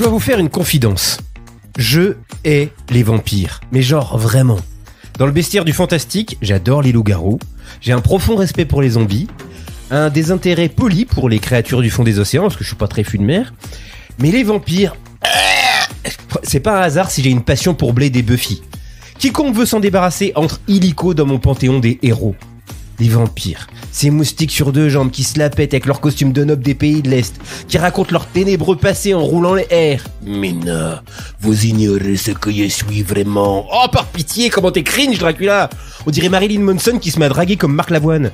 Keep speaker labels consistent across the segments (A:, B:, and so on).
A: dois vous
B: faire une confidence. Je hais les vampires, mais genre vraiment. Dans le bestiaire du fantastique, j'adore les loups-garous, j'ai un profond respect pour les zombies, un désintérêt poli pour les créatures du fond des océans, parce que je suis pas très fût de mer, mais les vampires... Euh, c'est pas un hasard si j'ai une passion pour blé des Buffy. Quiconque veut s'en débarrasser entre illico dans mon panthéon des héros les vampires. Ces moustiques sur deux jambes qui se la pètent avec leurs costumes de nobles des pays de l'Est, qui racontent leur ténébreux passé en roulant les airs. Mais non, vous ignorez ce que je suis vraiment. Oh, par pitié, comment t'es cringe, Dracula On dirait Marilyn Manson qui se met à draguer comme Marc Lavoine.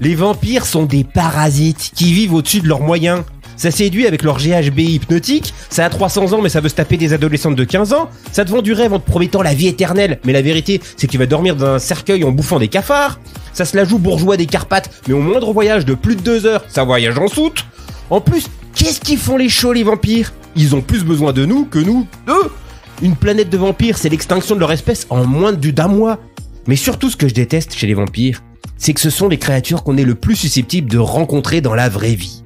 B: Les vampires sont des parasites qui vivent au-dessus de leurs moyens ça séduit avec leur GHB hypnotique, ça a 300 ans mais ça veut se taper des adolescentes de 15 ans, ça te vend du rêve en te promettant la vie éternelle, mais la vérité c'est que tu vas dormir dans un cercueil en bouffant des cafards, ça se la joue bourgeois des Carpates, mais au moindre voyage de plus de 2 heures, ça voyage en soute. En plus, qu'est-ce qu'ils font les chauds les vampires Ils ont plus besoin de nous que nous d'eux Une planète de vampires, c'est l'extinction de leur espèce en moins d'un mois. Mais surtout ce que je déteste chez les vampires, c'est que ce sont les créatures qu'on est le plus susceptible de rencontrer dans la vraie vie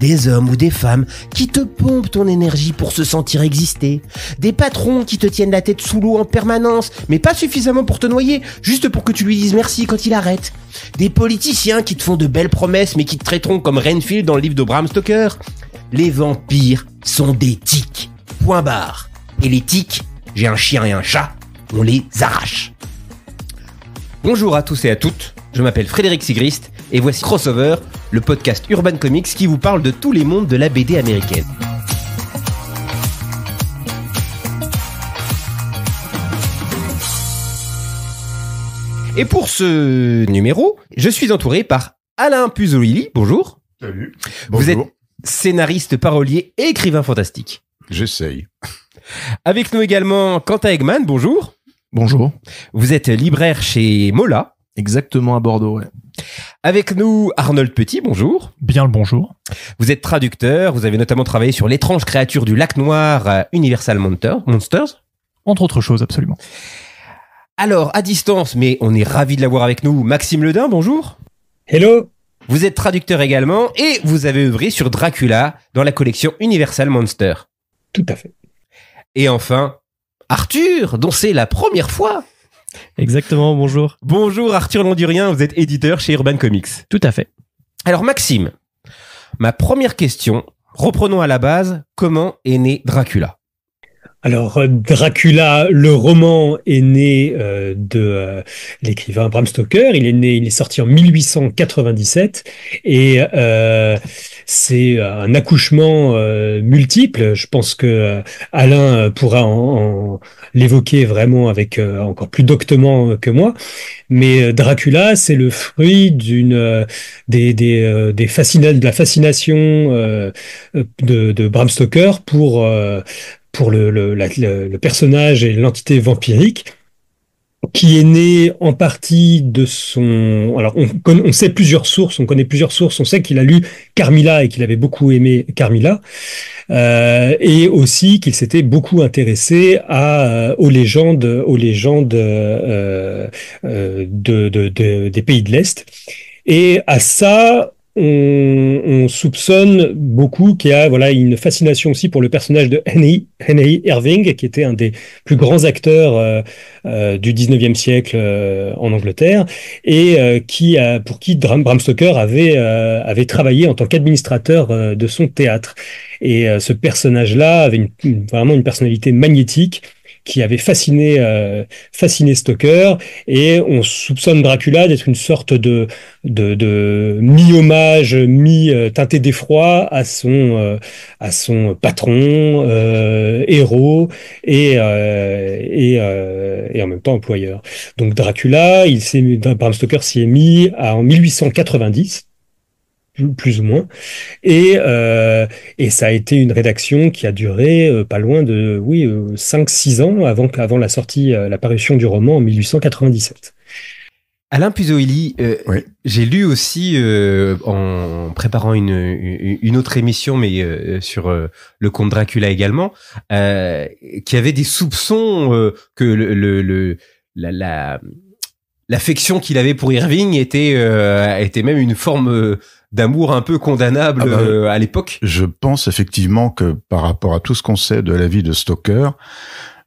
B: des hommes ou des femmes qui te pompent ton énergie pour se sentir exister, des patrons qui te tiennent la tête sous l'eau en permanence, mais pas suffisamment pour te noyer, juste pour que tu lui dises merci quand il arrête, des politiciens qui te font de belles promesses mais qui te traiteront comme Renfield dans le livre de Bram Stoker. Les vampires sont des tics, Point barre. Et les tics, j'ai un chien et un chat, on les arrache. Bonjour à tous et à toutes. Je m'appelle Frédéric Sigrist et voici Crossover, le podcast Urban Comics qui vous parle de tous les mondes de la BD américaine. Et pour ce numéro, je suis entouré par Alain Puzolili. Bonjour. Salut. Vous êtes scénariste, parolier et écrivain fantastique. J'essaye. Avec nous également Quentin Eggman. Bonjour. Bonjour. Vous êtes libraire chez Mola. Exactement à Bordeaux, ouais. Avec nous, Arnold Petit,
C: bonjour. Bien le bonjour.
B: Vous êtes traducteur, vous avez notamment travaillé sur L'étrange créature du lac noir euh, Universal Universal Monsters.
C: Entre autres choses, absolument. Alors,
B: à distance, mais on est ravi de l'avoir avec nous, Maxime Ledin, bonjour. Hello. Vous êtes traducteur également et vous avez œuvré sur Dracula dans la collection Universal Monster. Tout à fait. Et enfin, Arthur, dont c'est la première fois Exactement, bonjour. Bonjour Arthur Landurien, vous êtes éditeur chez Urban Comics. Tout à fait. Alors Maxime, ma première question, reprenons à la base, comment est né Dracula alors euh, Dracula, le roman est né euh, de
D: euh, l'écrivain Bram Stoker. Il est né, il est sorti en 1897 et euh, c'est euh, un accouchement euh, multiple. Je pense que euh, Alain pourra en, l'évoquer vraiment avec encore plus doctement que moi. Mais Dracula, c'est le fruit d'une des, des, de la fascination de, Bram Stoker pour pour le, le personnage et l'entité vampirique qui est né en partie de son. Alors, on, sait plusieurs sources, on connaît plusieurs sources, on sait qu'il a lu Carmilla et qu'il avait beaucoup aimé Carmilla, euh, et aussi qu'il s'était beaucoup intéressé à, euh, aux légendes, aux légendes euh, de, de, des pays de l'Est. Et à ça, on, soupçonne beaucoup qu'il y a voilà une fascination aussi pour le personnage de Henry, Irving, qui était un des plus grands acteurs euh, euh, du 19e siècle euh, en Angleterre et qui a, pour qui Bram, Stoker avait avait travaillé en tant qu'administrateur de son théâtre. Et ce personnage-là avait vraiment une personnalité magnétique qui avait fasciné, euh, fasciné Stoker. Et on soupçonne Dracula d'être une sorte de, de, mi-hommage, mi-teinté d'effroi à son, euh, à son patron, euh, héros et, euh, et, en même temps employeur. Donc Dracula, il s'est, Bram Stoker s'y est mis à, en 1890 plus ou moins. Euh, et, ça a été une rédaction qui a duré euh, pas loin de oui, 5-6 euh, ans avant, avant la sortie, la parution du roman en 1897.
B: Alain Puzoilli j'ai lu aussi en préparant une, une autre émission, mais sur le comte Dracula également, qu'il y avait des soupçons que le, la, l'affection qu'il avait pour Irving était était même une forme
A: d'amour un peu condamnable ah bah, euh, à l'époque. Je pense effectivement que par rapport à tout ce qu'on sait de la vie de Stoker,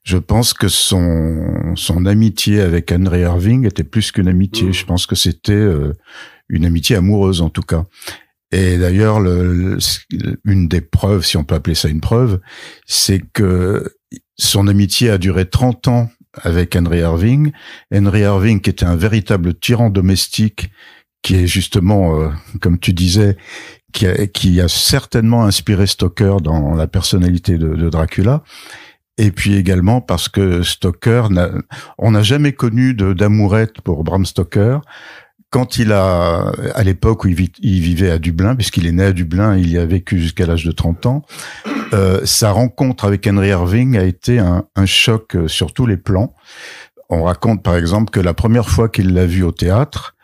A: je pense que son son amitié avec Henry Irving était plus qu'une amitié. Mm. Je pense que c'était euh, une amitié amoureuse en tout cas. Et d'ailleurs, le, une des preuves, si on peut appeler ça une preuve, c'est que son amitié a duré 30 ans avec Henry Irving. Henry Irving, qui était un véritable tyran domestique qui est justement, euh, comme tu disais, qui a, qui a, certainement inspiré Stoker dans la personnalité de, Dracula. Et puis également parce que Stoker, on n'a jamais connu de, d'amourette pour Bram Stoker. Quand il a, à l'époque où il, vivait à Dublin, puisqu'il est né à Dublin, il y a vécu jusqu'à l'âge de 30 ans, euh, sa rencontre avec Henry Irving a été un, un choc euh, sur tous les plans. On raconte par exemple que la première fois qu'il l'a vu au théâtre,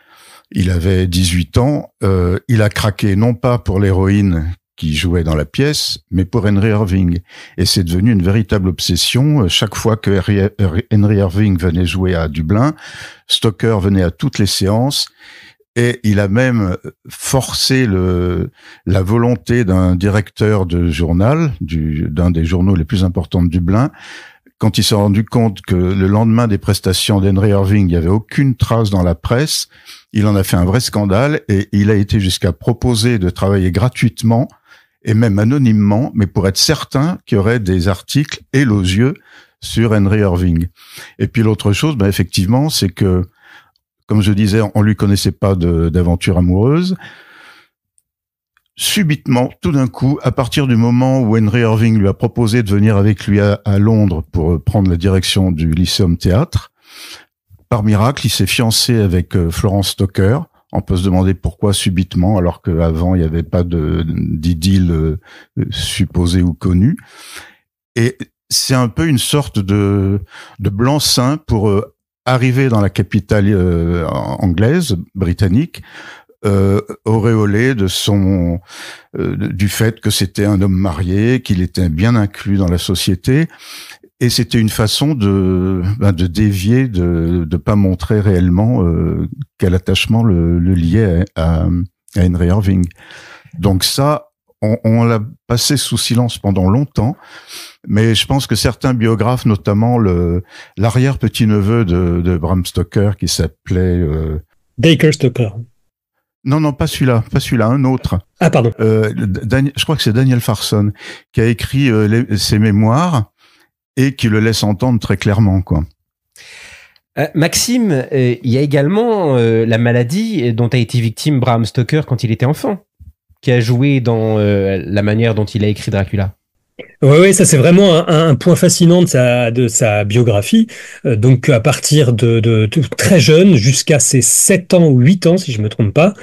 A: il avait 18 ans. Euh, il a craqué non pas pour l'héroïne qui jouait dans la pièce, mais pour Henry Irving. Et c'est devenu une véritable obsession. Euh, chaque fois que euh, Henry Irving venait jouer à Dublin, Stoker venait à toutes les séances. Et il a même forcé le, la volonté d'un directeur de journal, d'un des journaux les plus importants de Dublin, quand il s'est rendu compte que le lendemain des prestations d'Henry Irving, il n'y avait aucune trace dans la presse, il en a fait un vrai scandale et il a été jusqu'à proposer de travailler gratuitement et même anonymement, mais pour être certain qu'il y aurait des articles élogieux sur Henry Irving. Et puis l'autre chose, ben, effectivement, c'est que, comme je disais, on lui connaissait pas d'aventure amoureuse subitement, tout d'un coup, à partir du moment où Henry Irving lui a proposé de venir avec lui à, Londres pour euh, prendre la direction du Lyceum Théâtre, par miracle, il s'est fiancé avec euh, Florence Stoker. On peut se demander pourquoi subitement, alors qu'avant il n'y avait pas d'idylle euh, supposée ou connue. Et c'est un peu une sorte de, blanc-seing pour arriver dans la capitale anglaise, britannique, euh, auréolé de son euh, du fait que c'était un homme marié, qu'il était bien inclus dans la société, et c'était une façon de ben, de dévier, de de pas montrer réellement euh, quel attachement le, liait à, à, Henry Irving. Donc ça, on, l'a passé sous silence pendant longtemps, mais je pense que certains biographes, notamment le l'arrière petit neveu de, Bram Stoker, qui s'appelait euh, Baker Stoker, non, non, pas celui-là, pas celui-là, un autre. Ah, pardon. Euh, je crois que c'est Daniel Farson qui a écrit euh, ses mémoires et qui le laisse entendre très clairement, quoi.
B: Euh, Maxime, il y a également la maladie dont a été victime Bram Stoker quand il était enfant, qui a joué dans la manière dont il a écrit Dracula.
D: Oui, ouais, ça c'est vraiment un, point fascinant de sa, biographie. Euh, donc à partir de, très jeune, jusqu'à ses 7 ans ou 8 ans, si je me trompe pas,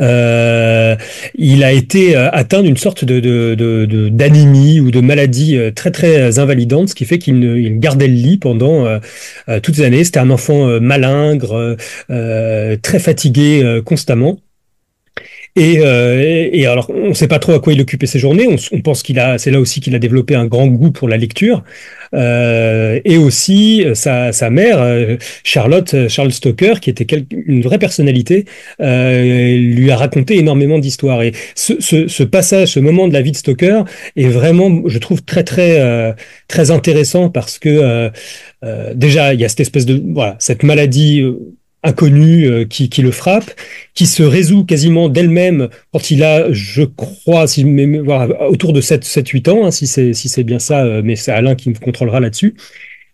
D: euh, il a été euh, atteint d'une sorte de, d'anémie ou de maladie très très invalidante, ce qui fait qu'il gardait le lit pendant toutes les années. C'était un enfant malingre, très fatigué constamment. Euh, et, et, alors, on ne sait pas trop à quoi il occupait ses journées. On, pense qu'il a, c'est là aussi qu'il a développé un grand goût pour la lecture. Euh, et aussi euh, sa, sa, mère, euh, Charlotte, Charles Stoker, qui était une vraie personnalité, euh, lui a raconté énormément d'histoires. Et ce, ce, ce, passage, ce moment de la vie de Stoker est vraiment, je trouve, très très très intéressant parce que déjà il y a cette espèce de voilà cette maladie inconnue euh, qui, qui, le frappe, qui se résout quasiment d'elle-même quand il a, je crois, si, mais, autour de 7-8 ans, hein, si c'est si c'est bien ça, euh, mais c'est Alain qui me contrôlera là-dessus,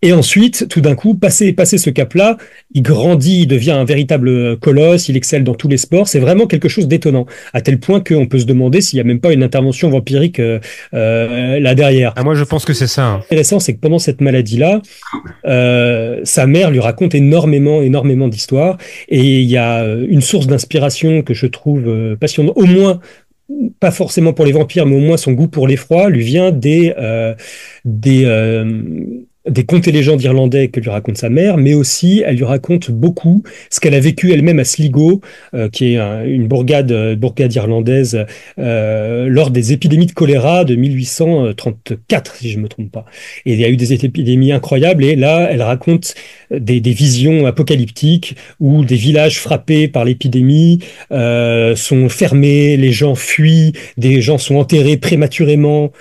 D: et ensuite, tout d'un coup, passé ce cap-là, il grandit, il devient un véritable euh, colosse, il excelle dans tous les sports. C'est vraiment quelque chose d'étonnant, à tel point qu'on peut se demander s'il n'y a même pas une intervention vampirique euh, euh, là derrière. Ah, moi, je pense que c'est ça. L'intéressant, hein. c'est que pendant cette maladie-là, sa mère lui raconte énormément, énormément d'histoires. Et il y a une source d'inspiration que je trouve passionnante, au moins pas forcément pour les vampires, mais au moins son goût pour l'effroi lui vient des, des, des contes et légendes irlandais que lui raconte sa mère, mais aussi elle lui raconte beaucoup ce qu'elle a vécu elle-même à Sligo, euh, qui est une bourgade, euh, bourgade irlandaise, euh, lors des épidémies de choléra de 1834, si je ne me trompe pas. Et il y a eu des épidémies incroyables, et là, elle raconte des, des visions apocalyptiques où des villages frappés par l'épidémie sont fermés, les gens fuient, des gens sont enterrés prématurément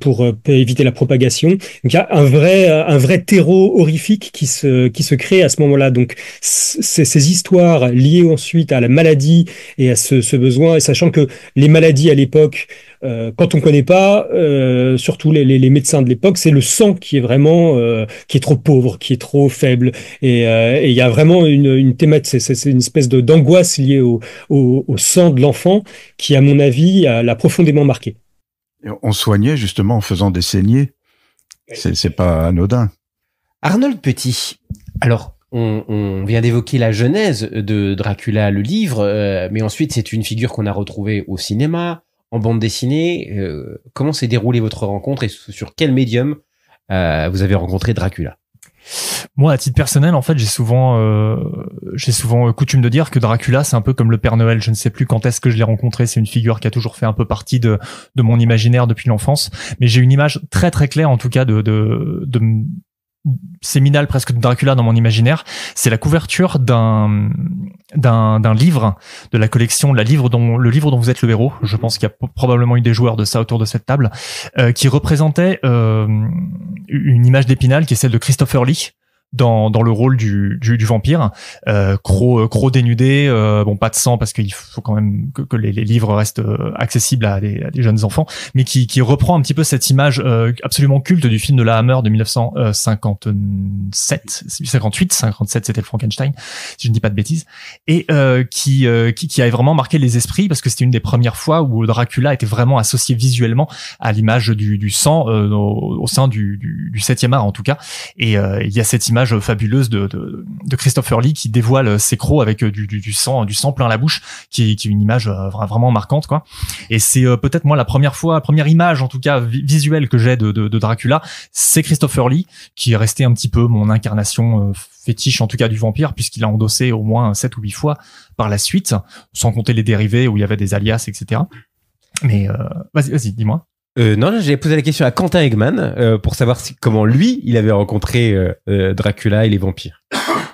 D: pour éviter la propagation. Donc il y a un vrai un vrai terreau horrifique qui se, qui se crée à ce moment-là. Donc ces histoires liées ensuite à la maladie et à ce, besoin, et sachant que les maladies à l'époque, euh, quand on connaît pas, euh, surtout les, les, médecins de l'époque, c'est le sang qui est vraiment euh, qui est trop pauvre, qui est trop faible, et il y a vraiment une, une thématique, c'est une espèce de d'angoisse liée au, au, au sang de l'enfant qui, à mon avis, l'a profondément marqué.
A: On soignait justement en faisant des saignées. C'est pas anodin. Arnold Petit. Alors, on, vient
B: d'évoquer la genèse de Dracula, le livre, euh, mais ensuite c'est une figure qu'on a retrouvée au cinéma, en bande dessinée. Euh, comment s'est déroulée votre rencontre et sur quel médium euh, vous avez rencontré Dracula
C: moi, à titre personnel, en fait, j'ai souvent, euh, j'ai souvent euh, coutume de dire que Dracula, c'est un peu comme le Père Noël. Je ne sais plus quand est-ce que je l'ai rencontré. C'est une figure qui a toujours fait un peu partie de, mon imaginaire depuis l'enfance. Mais j'ai une image très très claire, en tout cas, de, de, de, séminal presque de Dracula dans mon imaginaire, c'est la couverture d'un d'un livre de la collection, la livre dont le livre dont vous êtes le héros. Je pense qu'il y a probablement eu des joueurs de ça autour de cette table, euh, qui représentait euh, une image d'épinal qui est celle de Christopher Lee, dans, dans le rôle du, du, du vampire. Euh, euh, croc, dénudé, euh, bon pas de sang parce qu'il faut quand même que, que les, les, livres restent euh, accessibles à des, jeunes enfants, mais qui, qui reprend un petit peu cette image euh, absolument culte du film de la Hammer de 1957, 58, 57 c'était le Frankenstein, si je ne dis pas de bêtises, et qui, qui, qui avait vraiment marqué les esprits parce que c'était une des premières fois où Dracula était vraiment associé visuellement à l'image du, du sang au, sein du, du, du 7e art en tout cas, et il y a cette image fabuleuse de, de, Christopher Lee qui dévoile ses crocs avec euh, du, sang, du sang plein la bouche, qui est, une image euh, vraiment marquante, quoi. Et c'est euh, peut-être moi la première fois, première image en tout cas visuelle que j'ai de, de, Dracula, c'est Christopher Lee qui est resté un petit peu mon incarnation fétiche en tout cas du vampire puisqu'il a endossé au moins sept ou huit fois par la suite, sans compter les dérivés où il y avait des alias, etc. Mais vas-y, vas-y, dis-moi.
B: Euh, non, j'ai posé la question à Quentin Eggman euh, pour savoir
E: si, comment lui, il avait rencontré euh, euh, Dracula et les vampires.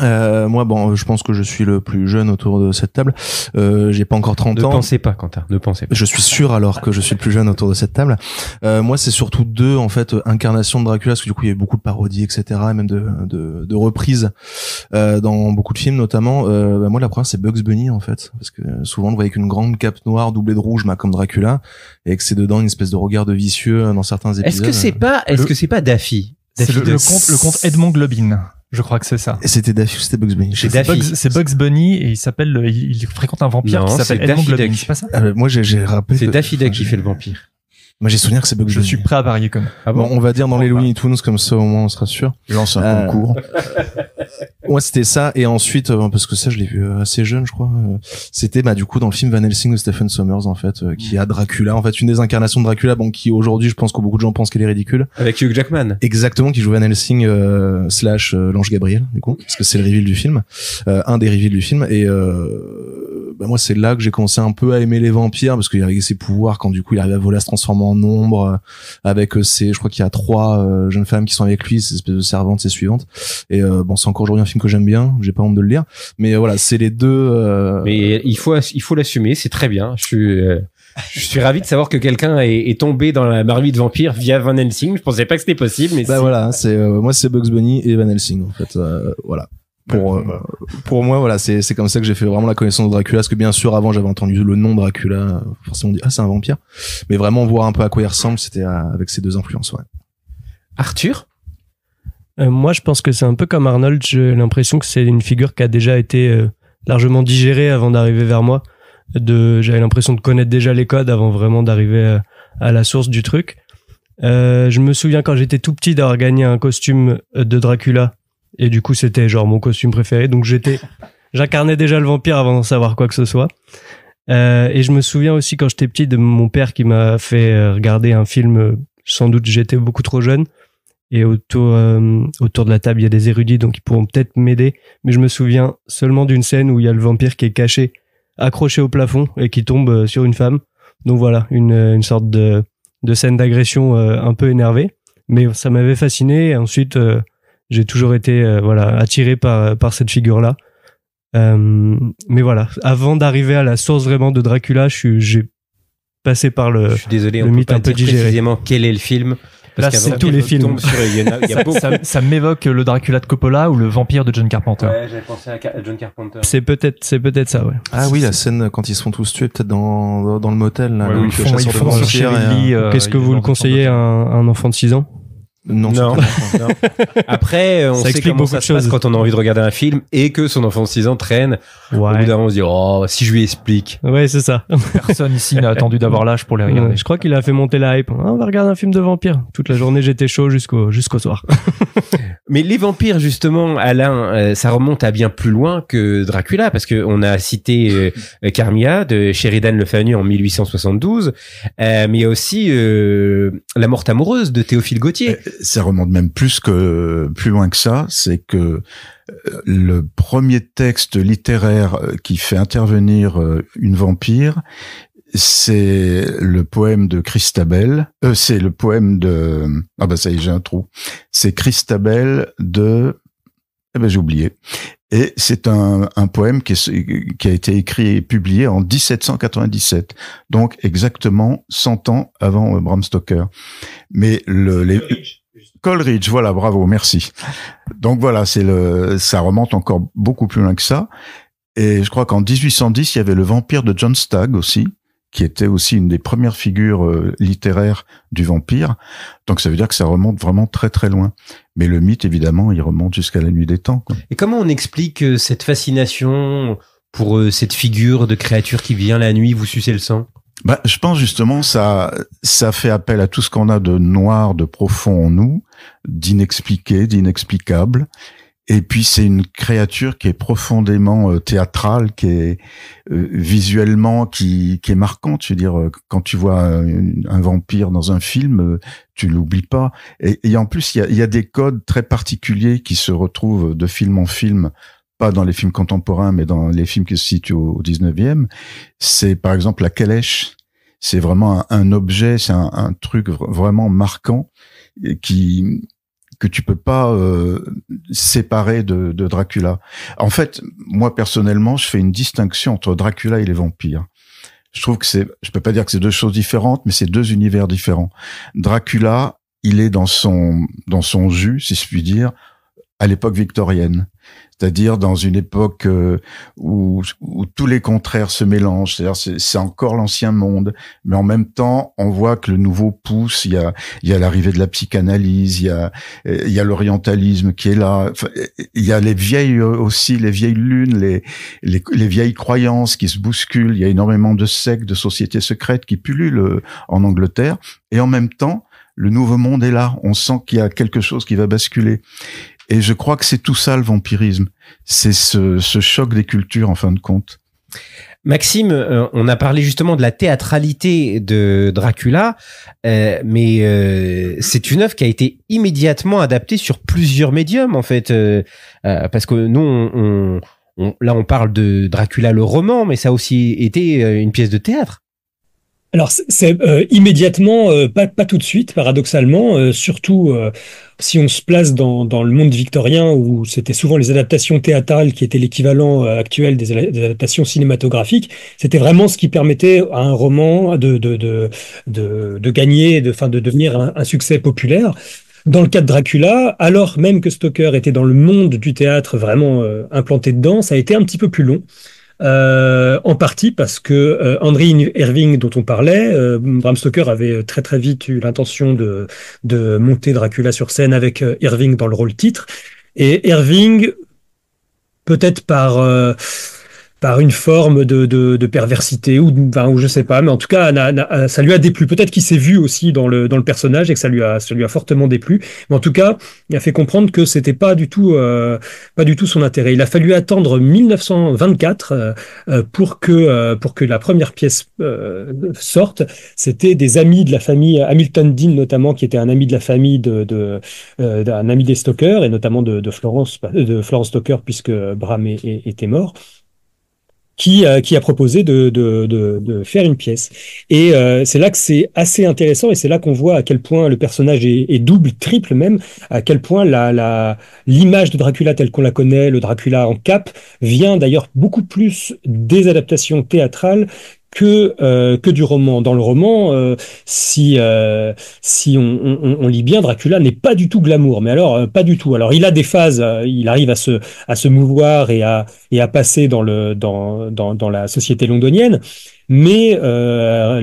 E: Euh, moi, bon, je pense que je suis le plus jeune autour de cette table. Euh, j'ai pas encore 30 ans. Ne pensez pas, Quentin. Ne pensez pas. Je suis sûr alors que je suis le plus jeune autour de cette table. Euh, moi, c'est surtout deux en fait incarnations de Dracula, parce que du coup, il y a eu beaucoup de parodies, etc., et même de, de, de reprises euh, dans beaucoup de films, notamment. Euh, bah, moi, la première, c'est Bugs Bunny en fait, parce que souvent, on voit avec une grande cape noire doublée de rouge, bah, comme Dracula, et que c'est dedans une espèce de regard de vicieux euh, dans certains épisodes. Est-ce que c'est pas, est-ce que c'est pas Daffy c'est le, le, le
C: Edmond Globin.
E: Je crois que c'est ça. C'était Daffy ou c'était Bugs Bunny
C: C'est Bugs, Bunny et il s'appelle, euh, il, fréquente un vampire qui s'appelle Edmond
E: C'est pas ça ah, Moi, j'ai rappelé. C'est Daffy Duck qui fait le vampire. Moi, j'ai souvenir que c'est Bugs Bunny. Je suis
C: prêt à parier comme. Ah bon, on
E: va dire dans les Looney bah. Tunes comme ça, au moins, on sera sûr. Lance un euh, concours. ouais, c'était ça. Et ensuite, euh, parce que ça, je l'ai vu euh, assez jeune, je crois. Euh, c'était bah du coup dans le film Van Helsing de Stephen Sommers en fait, qui mm. a Dracula, en fait une des incarnations de Dracula, bon qui aujourd'hui, je pense que beaucoup de gens pensent qu'elle est ridicule. Avec Hugh Jackman. Exactement, qui joue Van Helsing slash l'ange Gabriel du coup, parce que c'est le reveal du film, un des reveals du film et euh, bah, moi c'est là que j'ai commencé un peu à aimer les vampires parce qu'il avait ses pouvoirs quand du coup il arrive à voler à se transformer en ombre euh, avec euh, ses je crois qu'il y a trois euh, jeunes femmes qui sont avec lui ces espèces de servantes ces suivantes et bon c'est encore aujourd'hui un film que j'aime bien j'ai pas honte de le lire mais voilà c'est les deux mais il faut il faut l'assumer c'est très bien je suis
B: je suis ravi de savoir que quelqu'un est, tombé dans la marmite vampire via Van Helsing. Je
E: pensais pas que c'était possible, mais bah voilà, c'est moi c'est Bugs Bunny et Van Helsing en fait. voilà pour euh, pour moi voilà c'est c'est comme ça que j'ai fait vraiment la connaissance de Dracula parce que bien sûr avant j'avais entendu le nom Dracula euh, forcément on dit ah c'est un vampire mais vraiment voir un peu à quoi il ressemble c'était euh, avec ces deux influences ouais Arthur moi je pense que c'est un peu comme Arnold j'ai l'impression que c'est
F: une figure qui a déjà été largement digérée avant d'arriver vers moi de j'avais l'impression de connaître déjà les codes avant vraiment d'arriver à la source du truc je me souviens quand j'étais tout petit d'avoir gagné un costume de Dracula et du coup, c'était genre mon costume préféré. Donc j'étais, j'incarnais déjà le vampire avant d'en savoir quoi que ce soit. Euh, et je me souviens aussi quand j'étais petit de mon père qui m'a fait euh, regarder un film. Euh, sans doute, j'étais beaucoup trop jeune. Et autour, autour de la table, il y a des érudits, donc ils pourront peut-être m'aider. Mais je me souviens seulement d'une scène où il y a le vampire qui est caché, accroché au plafond et qui tombe sur une femme. Donc voilà, une, une sorte de, de scène d'agression un peu énervée. Mais ça m'avait fasciné. ensuite, j'ai toujours été euh, voilà attiré par par cette figure là euh, mais voilà avant d'arriver à la source vraiment de Dracula je suis j'ai
B: passé par le je suis désolé on mythe peut pas un peu dire précisément quel est le film parce Là, c'est tous les films. ça,
C: m'évoque le Dracula de Coppola ou le vampire de John Carpenter. Ouais,
B: j'avais pensé à John Carpenter.
F: C'est peut-être, c'est peut-être ça, ouais. Ah oui,
E: la scène quand ils sont tous tués, peut-être dans, dans, le motel, là, ils font, ils font euh, euh, Qu'est-ce que vous
F: le conseillez à un enfant de 6 ans? Non, non. Après, euh, on ça sait beaucoup ça se passe
E: quand on a envie de regarder un film
B: et que son enfant de 6 ans traîne. Au bout d'un moment, on se dit Oh, si je lui explique. Ouais, c'est ça.
F: Personne ici n'a attendu d'avoir l'âge pour les regarder. je crois qu'il a fait monter la hype. Ah, on va regarder un film de vampire. Toute la journée, j'étais chaud jusqu'au jusqu'au soir. Mais les vampires, justement, Alain, euh, ça remonte
B: à bien plus loin que Dracula parce qu'on a cité euh, Carmilla de Sheridan Le Fanu en 1872, mais il y a aussi La Morte amoureuse de Théophile Gautier
A: ça remonte même plus que plus loin que ça, c'est que euh, le premier texte littéraire euh, qui fait intervenir euh, une vampire, c'est le poème de Christabel. c'est le poème de ah ben ça y est, j'ai un trou. C'est Christabel de eh ben j'ai oublié. Et c'est un, un poème qui, qui, a été écrit et publié en 1797, donc exactement 100 ans avant Bram Stoker. Mais le, les, Coleridge, voilà, bravo, merci. Donc voilà, c'est le, ça remonte encore beaucoup plus loin que ça. Et je crois qu'en 1810, il y avait le vampire de John Stagg aussi, qui était aussi une des premières figures euh, littéraires du vampire. Donc ça veut dire que ça remonte vraiment très très loin. Mais le mythe, évidemment, il remonte jusqu'à la nuit des temps. Et comment on explique
B: euh, cette fascination pour euh, cette figure de créature qui vient la nuit vous sucer le
A: sang bah, je pense justement ça ça fait appel à tout ce qu'on a de noir, de profond en nous, d'inexpliqué, d'inexplicable. Et puis c'est une créature qui est profondément euh, théâtrale, qui est euh, visuellement, qui, qui est marquante. Je veux dire, euh, quand tu vois un, vampire dans un film, tu l'oublies pas. Et, en plus, il y a, des codes très particuliers qui se retrouvent de film en film, pas dans les films contemporains, mais dans les films qui se situent au, 19e. C'est par exemple la calèche. C'est vraiment un, objet, c'est un, truc vraiment marquant qui que tu peux pas euh, séparer de, Dracula. En fait, moi personnellement, je fais une distinction entre Dracula et les vampires. Je trouve que c'est, je peux pas dire que c'est deux choses différentes, mais c'est deux univers différents. Dracula, il est dans son dans son jus, si je puis dire, à l'époque victorienne c'est-à-dire dans une époque euh, où, tous les contraires se mélangent. C'est-à-dire c'est encore l'ancien monde, mais en même temps, on voit que le nouveau pousse. Il y a, l'arrivée de la psychanalyse, il y a, l'orientalisme qui est là. il y a les vieilles euh, aussi, les vieilles lunes, les, les, vieilles croyances qui se bousculent. Il y a énormément de sectes, de sociétés secrètes qui pullulent euh, en Angleterre. Et en même temps, le nouveau monde est là. On sent qu'il y a quelque chose qui va basculer. Et je crois que c'est tout ça le vampirisme. C'est ce, choc des cultures en fin de compte.
B: Maxime, euh, on a parlé justement de la théâtralité de Dracula, euh, mais euh, c'est une œuvre qui a été immédiatement adaptée sur plusieurs médiums en fait, parce que nous, là, on parle de Dracula le roman, mais ça a aussi été une pièce de théâtre
D: alors c'est euh, immédiatement, euh, pas, tout de suite, paradoxalement, euh, surtout si on se place dans, le monde victorien où c'était souvent les adaptations théâtrales qui étaient l'équivalent actuel des, adaptations cinématographiques, c'était vraiment ce qui permettait à un roman de, de, de, de, gagner, de, de devenir un, succès populaire dans le cas de Dracula, alors même que Stoker était dans le monde du théâtre vraiment implanté dedans, ça a été un petit peu plus long. Euh, en partie parce que euh, Irving, dont on parlait, euh, Bram Stoker avait euh, très très vite eu l'intention de, de monter Dracula sur scène avec Irving dans le rôle titre. Et Irving, peut-être par par une forme de, de, perversité ou, ben, ou je sais pas, mais en tout cas, euh, ça lui a déplu. Peut-être qu'il s'est vu aussi dans le, dans le personnage et que ça lui a, ça lui a fortement déplu. Mais en tout cas, il a fait comprendre que c'était pas du tout, euh, pas du tout son intérêt. Il a fallu attendre 1924 euh, pour que, pour que la première pièce sorte. C'était des amis de la famille Hamilton Dean notamment, qui était un ami de la famille de, d'un ami des Stoker et notamment de, Florence, de Florence Stoker puisque Bram était mort. Euh, qui, a, proposé de, de, faire une pièce. Et euh, c'est là que c'est assez intéressant et c'est là qu'on voit à quel point le personnage est, double, triple même, à quel point la, l'image de Dracula telle qu'on la connaît, le Dracula en cape, vient d'ailleurs beaucoup plus des adaptations théâtrales que euh, que du roman. Dans le roman, euh, si euh, si on, on, lit bien, Dracula n'est pas du tout glamour. Mais alors pas du tout. Alors il a des phases. il arrive à se à se mouvoir et à et à passer dans le dans dans, dans la société londonienne mais euh,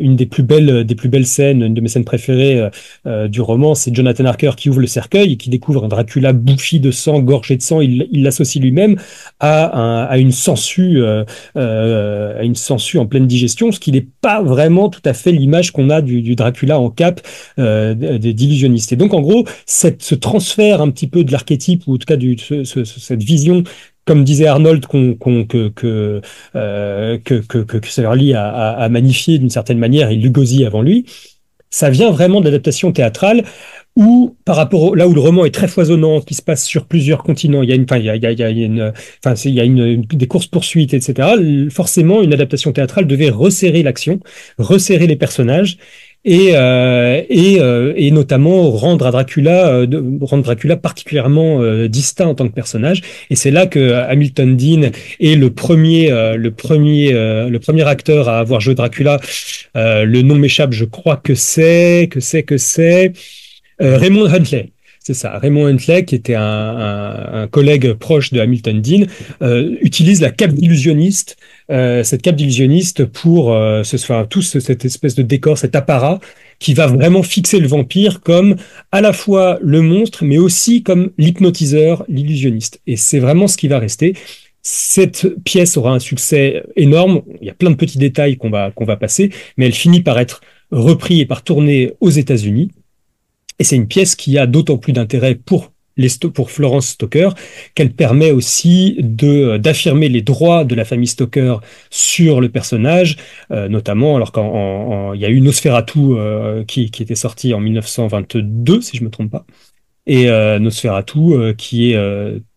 D: une des plus belles des plus belles scènes, une de mes scènes préférées euh, euh, du roman, c'est Jonathan Harker qui ouvre le cercueil et qui découvre un Dracula bouffi de sang, gorgé de sang. Il l'associe lui-même à, à une sangsue, euh, à une en pleine digestion, ce qui n'est pas vraiment tout à fait l'image qu'on a du, Dracula en cap des d'illusionniste. Et donc en gros, cette, ce transfert un petit peu de l'archétype ou en tout cas du, cette vision comme disait Arnold, qu'on, que, que, euh, que, que, que Severly a, a, magnifié d'une certaine manière et Lugosi avant lui, ça vient vraiment de l'adaptation théâtrale où, par rapport au, là où le roman est très foisonnant, qui se passe sur plusieurs continents, il y a une, enfin, il y a, il y a, il y a une, enfin, il y a des courses poursuites, etc. Forcément, une adaptation théâtrale devait resserrer l'action, resserrer les personnages et euh, et, euh, et notamment rendre à Dracula euh, rendre Dracula particulièrement distinct en tant que personnage et c'est là que Hamilton Dean est le premier le premier le premier acteur à avoir joué Dracula le nom m'échappe je crois que c'est que c'est que c'est Raymond Huntley c'est ça. Raymond Huntley, qui était un, un, un collègue proche de Hamilton Dean, utilise la cape illusionniste euh, cette cape d'illusionniste pour euh, ce soir tout ce, cette espèce de décor, cet apparat qui va vraiment fixer le vampire comme à la fois le monstre, mais aussi comme l'hypnotiseur, l'illusionniste. Et c'est vraiment ce qui va rester. Cette pièce aura un succès énorme. Il y a plein de petits détails qu'on va qu'on va passer, mais elle finit par être reprise et par tourner aux États-Unis. Et c'est une pièce qui a d'autant plus d'intérêt pour pour Florence Stoker, qu'elle permet aussi de d'affirmer les droits de la famille Stoker sur le personnage, euh, notamment alors quand il y a eu Nosferatu euh, qui, qui était sorti en 1922 si je me trompe pas, et euh, Nosferatu qui est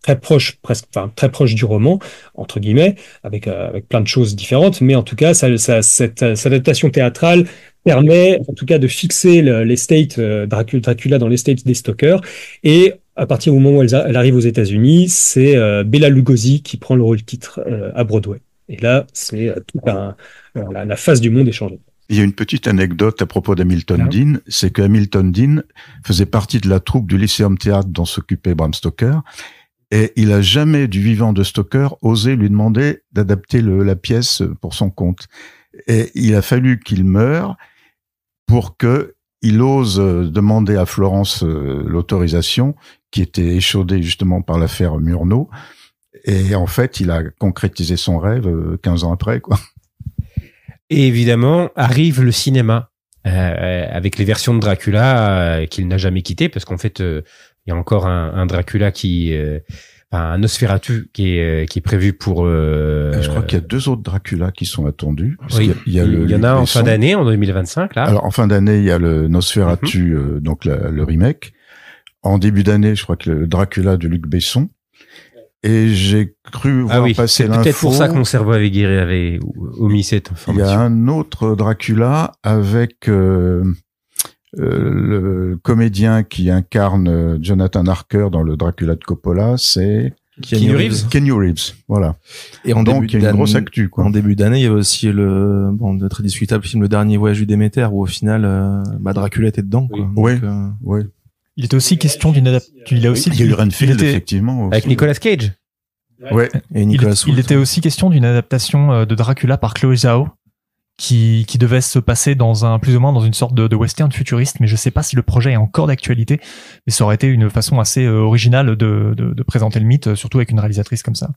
D: très proche presque enfin très proche du roman entre guillemets avec avec plein de choses différentes mais en tout cas ça, cette, adaptation théâtrale permet en tout cas de fixer l'estate le, Dracula, Dracula dans l'estate des Stoker et à partir du moment où elle, arrive aux États-Unis, c'est euh, Bella Lugosi qui prend le rôle-titre euh, à Broadway. Et là, c'est euh, tout un, la, face du
A: monde est changée. Il y a une petite anecdote à propos d'Hamilton Dean, c'est que Hamilton Dean faisait partie de la troupe du Lyceum Théâtre dont s'occupait Bram Stoker, et il a jamais, du vivant de Stoker, osé lui demander d'adapter la pièce pour son compte. Et il a fallu qu'il meure pour que il ose euh, demander à Florence euh, l'autorisation, qui était échaudée justement par l'affaire Murnau. Et en fait, il a concrétisé son rêve 15 euh, ans après, quoi. Et
B: évidemment, arrive le cinéma avec les versions de Dracula qu'il n'a jamais quitté, parce qu'en fait, il y a encore un Dracula qui un Nosferatu qui
A: est euh, qui est prévu pour. Euh, euh, je crois qu'il y a deux autres Dracula qui sont attendus. oui. Il y, en a en fin d'année, en 2025 là. Alors en fin d'année, il y a le Nosferatu, mhm. donc le remake. En début d'année, je crois que le Dracula de Luc Besson. Et j'ai cru ah voir passer peut-être pour ça que mon cerveau avait guéri, avait omis cette information. Il y a un autre Dracula avec. Euh, le comédien qui incarne euh, Jonathan Harker dans le Dracula de Coppola, c'est Kenny Reeves. Kenny Reeves, voilà. Et en donc, début il y a une grosse actu. Quoi. En début d'année,
E: il y avait aussi le bon, le très discutable film Le Dernier Voyage du Déméter, où au final, euh, bah, Dracula était dedans. Quoi. Oui, donc,
C: Il était aussi question d'une adaptation. Il a aussi. Il y a eu Renfield, effectivement. Avec Nicolas Cage.
A: Ouais. Et Nicolas il, il
C: était aussi question d'une adaptation de Dracula par Chloe Zhao qui, devait se passer dans un plus ou moins dans une sorte de, western futuriste, mais je sais pas si le projet est encore d'actualité, mais ça aurait été une façon assez euh, originale de, présenter le mythe, euh, surtout avec une réalisatrice comme ça.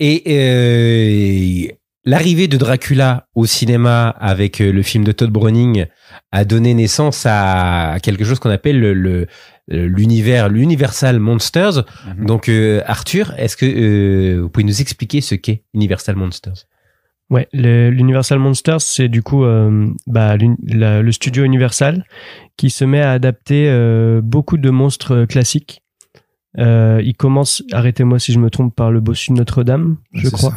B: Et euh, l'arrivée de Dracula au cinéma avec le film de Todd Browning a donné naissance à quelque chose qu'on appelle le, l'univers l'Universal Monsters. Mhm. Donc Arthur, est-ce que vous pouvez nous expliquer ce qu'est Universal Monsters
F: Ouais, l'Universal Monsters, c'est du coup euh, bah, le studio Universal qui se met à adapter euh, beaucoup de monstres classiques. Euh, il commence, arrêtez-moi si je me trompe, par le bossu de Notre-Dame, je crois.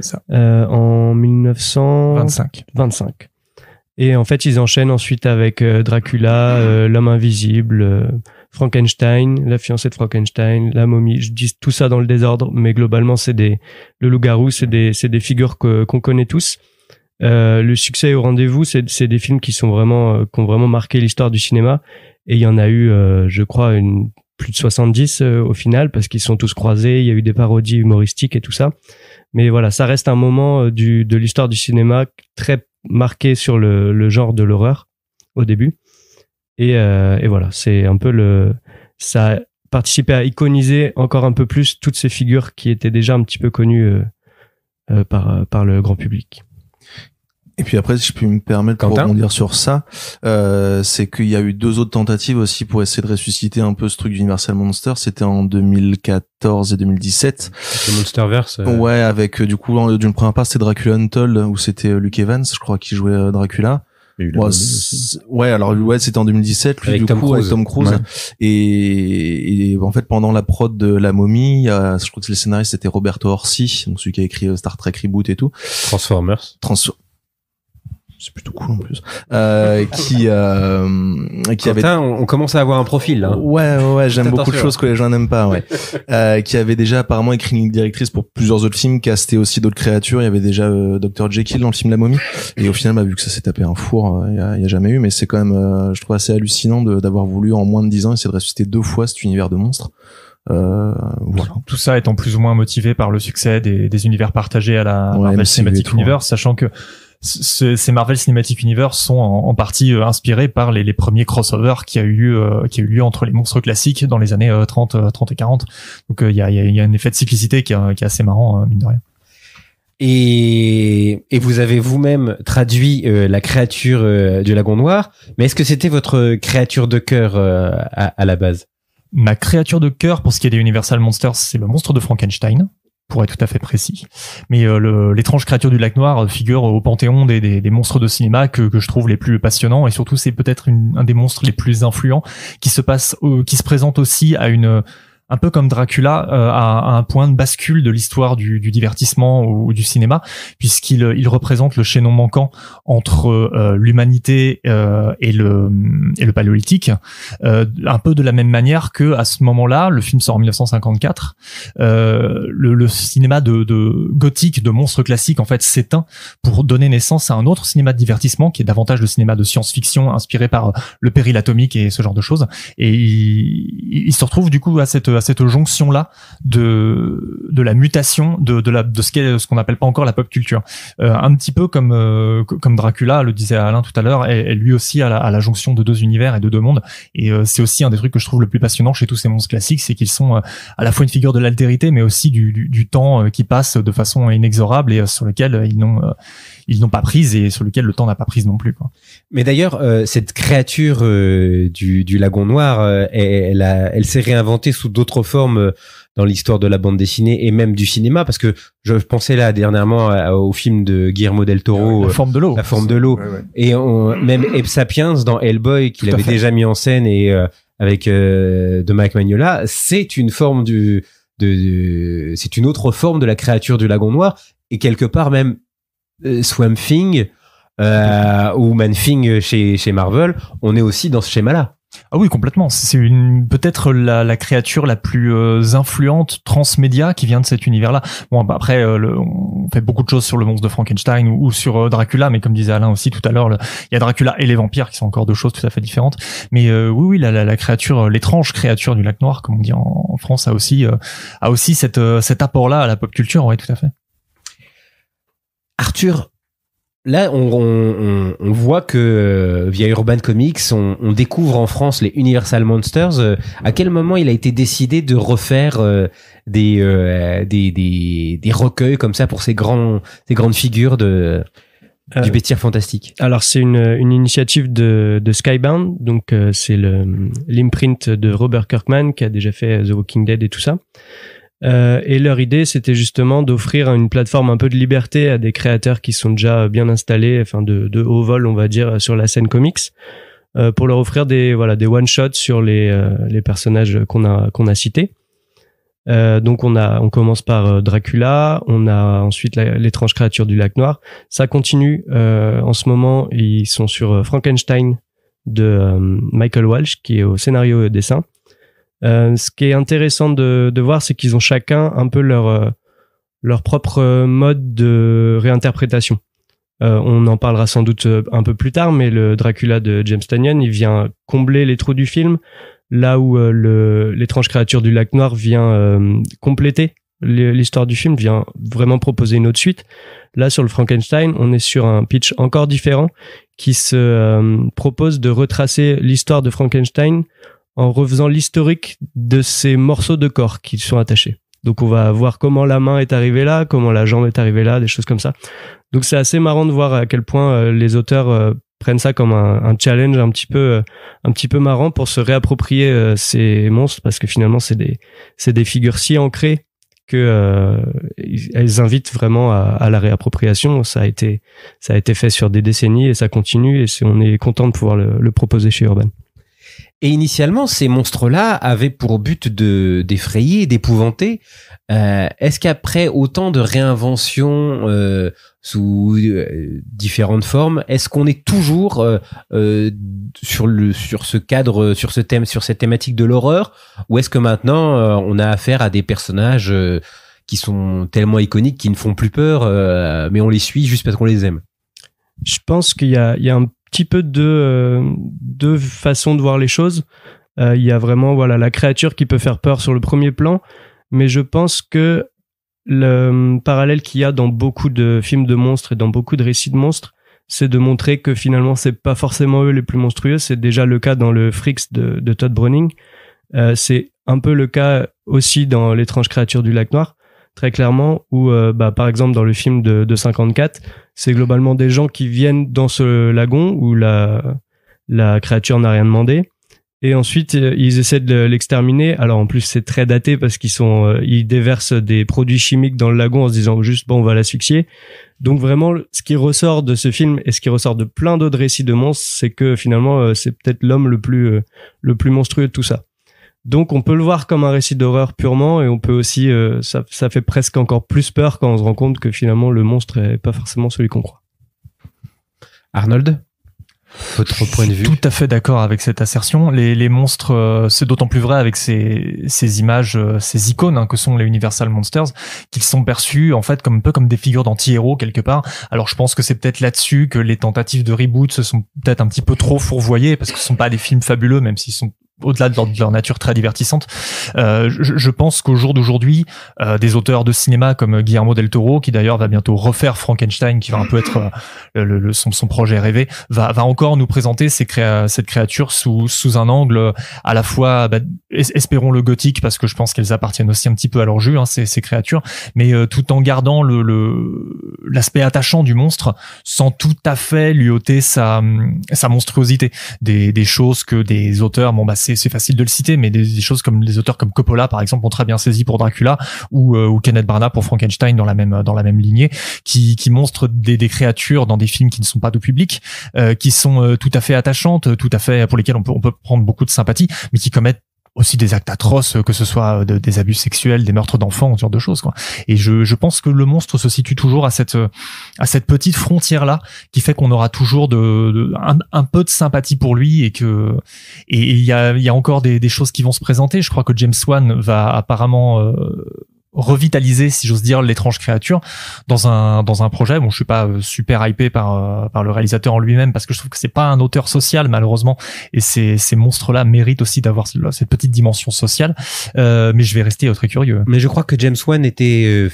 F: Ça, ça. en 1925. Et en fait, ils enchaînent ensuite avec euh, Dracula, euh, l'homme invisible, euh, Frankenstein, la fiancée de Frankenstein, la momie. Je dis tout ça dans le désordre, mais globalement, c'est des le loup-garou, c'est des c'est des figures qu'on connaît tous. le succès au rendez-vous, c'est des films qui sont vraiment qui ont vraiment marqué l'histoire du cinéma. Et il y en a eu, je crois, une, plus de 70 au final parce qu'ils sont tous croisés. Il y a eu des parodies humoristiques et tout ça. Mais voilà, ça reste un moment du, de l'histoire du cinéma très marqué sur le, genre de l'horreur au début. Et, euh, et voilà, c'est un peu le. Ça a participé à iconiser encore un peu plus toutes ces figures qui étaient déjà un petit peu connues euh, euh, par, par le grand public.
E: Et puis après, si je peux me permettre de rebondir sur ça, euh, c'est qu'il y a eu deux autres tentatives aussi pour essayer de ressusciter un peu ce truc d'Universal Monster. C'était en 2014 et 2017.
B: Le Monsterverse. Euh. Ouais,
E: avec euh, du coup, d'une première part, c'était Dracula Untold où c'était euh, Luke Evans, je crois, qui jouait Dracula. Ouais, alors ouais, c'était en 2017, lui, avec du Tom coup, Cruise. avec Tom Cruise. Et, en fait, pendant la prod de La Momie, je crois que le scénariste c'était Roberto Orsi, donc celui qui a écrit Star Trek Reboot et tout. Transformers. Transformers c'est plutôt cool en plus euh, qui euh, qui avait on, commence à avoir un profil là. Hein. ouais ouais, j'aime beaucoup de choses que les gens n'aiment pas ouais euh, qui avait déjà apparemment écrit une directrice pour plusieurs autres films casté aussi d'autres créatures il y avait déjà euh, Dr Jekyll dans le film La Momie et au final bah, vu que ça s'est tapé un four euh, il y a, y, a, jamais eu mais c'est quand même euh, je trouve assez hallucinant d'avoir voulu en moins de dix ans essayer de ressusciter deux fois cet univers de monstres euh, voilà.
C: Tout ça étant plus ou moins motivé par le succès des, des univers partagés à la ouais, Marvel Cinematic hein. Universe, sachant que ce, ces Marvel Cinematic Universe sont en, partie euh, inspirés par les, premiers crossovers qui a eu euh, qui a eu lieu entre les monstres classiques dans les années 30, euh, 30 et 40. Donc il y a, y, a, un effet de cyclicité qui, est, assez marrant mine de rien.
B: Et, et, vous avez vous-même traduit la créature du lagon noir, mais est-ce que c'était votre
C: créature de cœur à, à, la base Ma créature de cœur pour ce qui est des Universal Monsters, c'est le monstre de Frankenstein pour être tout à fait précis. Mais euh, l'étrange créature du lac noir euh, figure au panthéon des, des, monstres de cinéma que, que, je trouve les plus passionnants et surtout c'est peut-être un des monstres les plus influents qui se passe, qui se présente aussi à une un peu comme Dracula, euh, à, un point de bascule de l'histoire du, du, divertissement ou, du cinéma, puisqu'il euh, il représente le chaînon manquant entre euh, l'humanité et, le, et le paléolithique, un peu de la même manière que à ce moment-là, le film sort en 1954, le, le, cinéma de, de gothique, de monstres classiques en fait s'éteint pour donner naissance à un autre cinéma de divertissement qui est davantage le cinéma de science-fiction inspiré par le péril atomique et ce genre de choses. Et il, il se retrouve du coup à cette à cette jonction là de de la mutation de de la de ce qu'est ce qu'on appelle pas encore la pop culture. Euh, un petit peu comme euh, comme Dracula le disait Alain tout à l'heure, et, lui aussi à la, à la, jonction de deux univers et de deux mondes. Et euh, c'est aussi un des trucs que je trouve le plus passionnant chez tous ces monstres classiques, c'est qu'ils sont à la fois une figure de l'altérité, mais aussi du, du, du temps qui passe de façon inexorable et sur lequel ils n'ont ils n'ont pas prise et sur lequel le temps n'a pas prise non plus. Quoi.
B: Mais d'ailleurs, cette créature du, du lagon noir, elle, elle, elle s'est réinventée sous d'autres autre formes euh, dans l'histoire de la bande dessinée et même du cinéma parce que je pensais là dernièrement euh, au film de Guillermo del Toro la euh, forme de l'eau la forme de l'eau et même Eb Sapiens dans Hellboy qu'il avait déjà mis en scène et avec de Mike Magnola c'est une forme du de, c'est une autre forme de la créature du lagon noir et quelque part même euh, Swamp Thing ou Man Thing chez, chez Marvel, on est aussi dans ce
C: schéma-là. Ah oui, complètement. C'est peut-être la, créature la plus euh, influente transmédia qui vient de cet univers-là. Bon, bah, après, euh, on fait beaucoup de choses sur le monstre de Frankenstein ou, sur euh, Dracula, mais comme disait Alain aussi tout à l'heure, il y a Dracula et les vampires qui sont encore deux choses tout à fait différentes. Mais oui, oui, la, la, créature, l'étrange créature du lac noir, comme on dit en, France, a aussi a aussi cette, cet apport-là à la pop culture, oui, tout à fait. Arthur,
B: là, on, voit que euh, via Urban Comics, on, découvre en France les Universal Monsters. Euh, à quel moment il a été décidé de refaire euh, des, des, recueils comme ça pour ces, grands, ces grandes figures de,
F: du bestiaire fantastique Alors, c'est une, une, initiative de, Skybound. Donc, c'est l'imprint de Robert Kirkman qui a déjà fait The Walking Dead et tout ça. Euh, et leur idée, c'était justement d'offrir une plateforme un peu de liberté à des créateurs qui sont déjà bien installés, enfin de, haut vol, on va dire, sur la scène comics, euh, pour leur offrir des voilà des one shots sur euh, les, personnages qu'on a qu'on a cités. donc on a on commence par Dracula, on a ensuite l'étrange créature du lac noir. Ça continue en ce moment, ils sont sur Frankenstein de Michael Walsh qui est au scénario dessin. Euh, ce qui est intéressant de, de voir, c'est qu'ils ont chacun un peu leur, euh, leur propre mode de réinterprétation. Euh, on en parlera sans doute euh, un peu plus tard, mais le Dracula de James Tannion, il vient combler les trous du film, là où l'étrange créature du lac noir vient compléter l'histoire du film, vient vraiment proposer une autre suite. Là, sur le Frankenstein, on est sur un pitch encore différent qui se propose de retracer l'histoire de Frankenstein en refaisant l'historique de ces morceaux de corps qui sont attachés. Donc on va voir comment la main est arrivée là, comment la jambe est arrivée là, des choses comme ça. Donc c'est assez marrant de voir à quel point euh, les auteurs euh, prennent ça comme un, challenge un petit peu euh, un petit peu marrant pour se réapproprier ces monstres parce que finalement c'est des c'est des figures si ancrées que elles invitent vraiment à, la réappropriation. Ça a été ça a été fait sur des décennies et ça continue et on est content de pouvoir le proposer chez Urban.
B: Et initialement, ces monstres-là avaient pour but de d'effrayer, d'épouvanter. Euh, est-ce qu'après autant de réinventions euh, sous euh, différentes formes, est-ce qu'on est toujours sur le sur ce cadre, sur ce thème, sur cette thématique de l'horreur, ou est-ce que maintenant on a affaire à des personnages qui sont tellement iconiques, qui ne font plus peur, mais on les suit juste parce qu'on les aime
F: Je pense qu'il y a, y a un petit peu de euh, deux façons de voir les choses. Euh, il y a vraiment voilà la créature qui peut faire peur sur le premier plan, mais je pense que le euh, parallèle qu'il y a dans beaucoup de films de monstres et dans beaucoup de récits de monstres, c'est de montrer que finalement c'est pas forcément eux les plus monstrueux. C'est déjà le cas dans le Fricks de, Todd Browning. c'est un peu le cas aussi dans l'étrange créature du lac noir très clairement, ou euh, bah, par exemple dans le film de, 54, c'est globalement des gens qui viennent dans ce lagon où la, la créature n'a rien demandé. Et ensuite, euh, ils essaient de l'exterminer. Alors en plus, c'est très daté parce qu'ils sont, euh, ils déversent des produits chimiques dans le lagon en se disant juste bon, on va l'asphyxier. Donc vraiment, ce qui ressort de ce film et ce qui ressort de plein d'autres récits de monstres, c'est que finalement, c'est peut-être l'homme le plus le plus monstrueux de tout ça. Donc on peut le voir comme un récit d'horreur purement et on peut aussi euh, ça, ça, fait presque encore plus peur quand on se rend compte que finalement le monstre est pas forcément celui qu'on croit. Arnold votre point de vue. Tout à fait d'accord avec cette
C: assertion. Les, monstres, euh, c'est d'autant plus vrai avec ces, ces images, euh, ces icônes hein, que sont les Universal Monsters, qu'ils sont perçus en fait comme un peu comme des figures d'anti-héros quelque part. Alors je pense que c'est peut-être là-dessus que les tentatives de reboot se sont peut-être un petit peu trop fourvoyées parce que ce sont pas des films fabuleux, même s'ils sont au-delà de, leur, nature très divertissante, euh, je, je, pense qu'au jour d'aujourd'hui, euh, des auteurs de cinéma comme Guillermo del Toro, qui d'ailleurs va bientôt refaire Frankenstein, qui va un peu être euh, le, son, son, projet rêvé, va, va encore nous présenter cette créature sous, sous un angle à la fois, bah, espérons le gothique, parce que je pense qu'elles appartiennent aussi un petit peu à leur jeu hein, ces, ces, créatures, mais euh, tout en gardant le l'aspect attachant du monstre, sans tout à fait lui ôter sa, sa monstruosité, des, des choses que des auteurs, bon bah c'est facile de le citer, mais des, choses comme les auteurs comme Coppola par exemple ont très bien saisi pour Dracula ou, euh, Kenneth Branagh pour Frankenstein dans la même dans la même lignée, qui, qui montrent des, créatures dans des films qui ne sont pas de public, euh, qui sont euh, tout à fait attachantes, tout à fait pour lesquelles on peut on peut prendre beaucoup de sympathie, mais qui commettent aussi des actes atroces, euh, que ce soit euh, des abus sexuels, des meurtres d'enfants, ce genre de choses. Quoi. Et je, je pense que le monstre se situe toujours à cette euh, à cette petite frontière là qui fait qu'on aura toujours de, un, peu de sympathie pour lui et que et il y a, y a encore des, des choses qui vont se présenter. Je crois que James Wan va apparemment revitaliser, si j'ose dire, l'étrange créature dans un dans un projet. Bon, je suis pas euh, super hypé par euh, par le réalisateur en lui-même parce que je trouve que c'est pas un auteur social malheureusement et ces ces monstres-là méritent aussi d'avoir cette petite dimension sociale. Euh, mais je vais rester très curieux. Mais je crois que James Wan était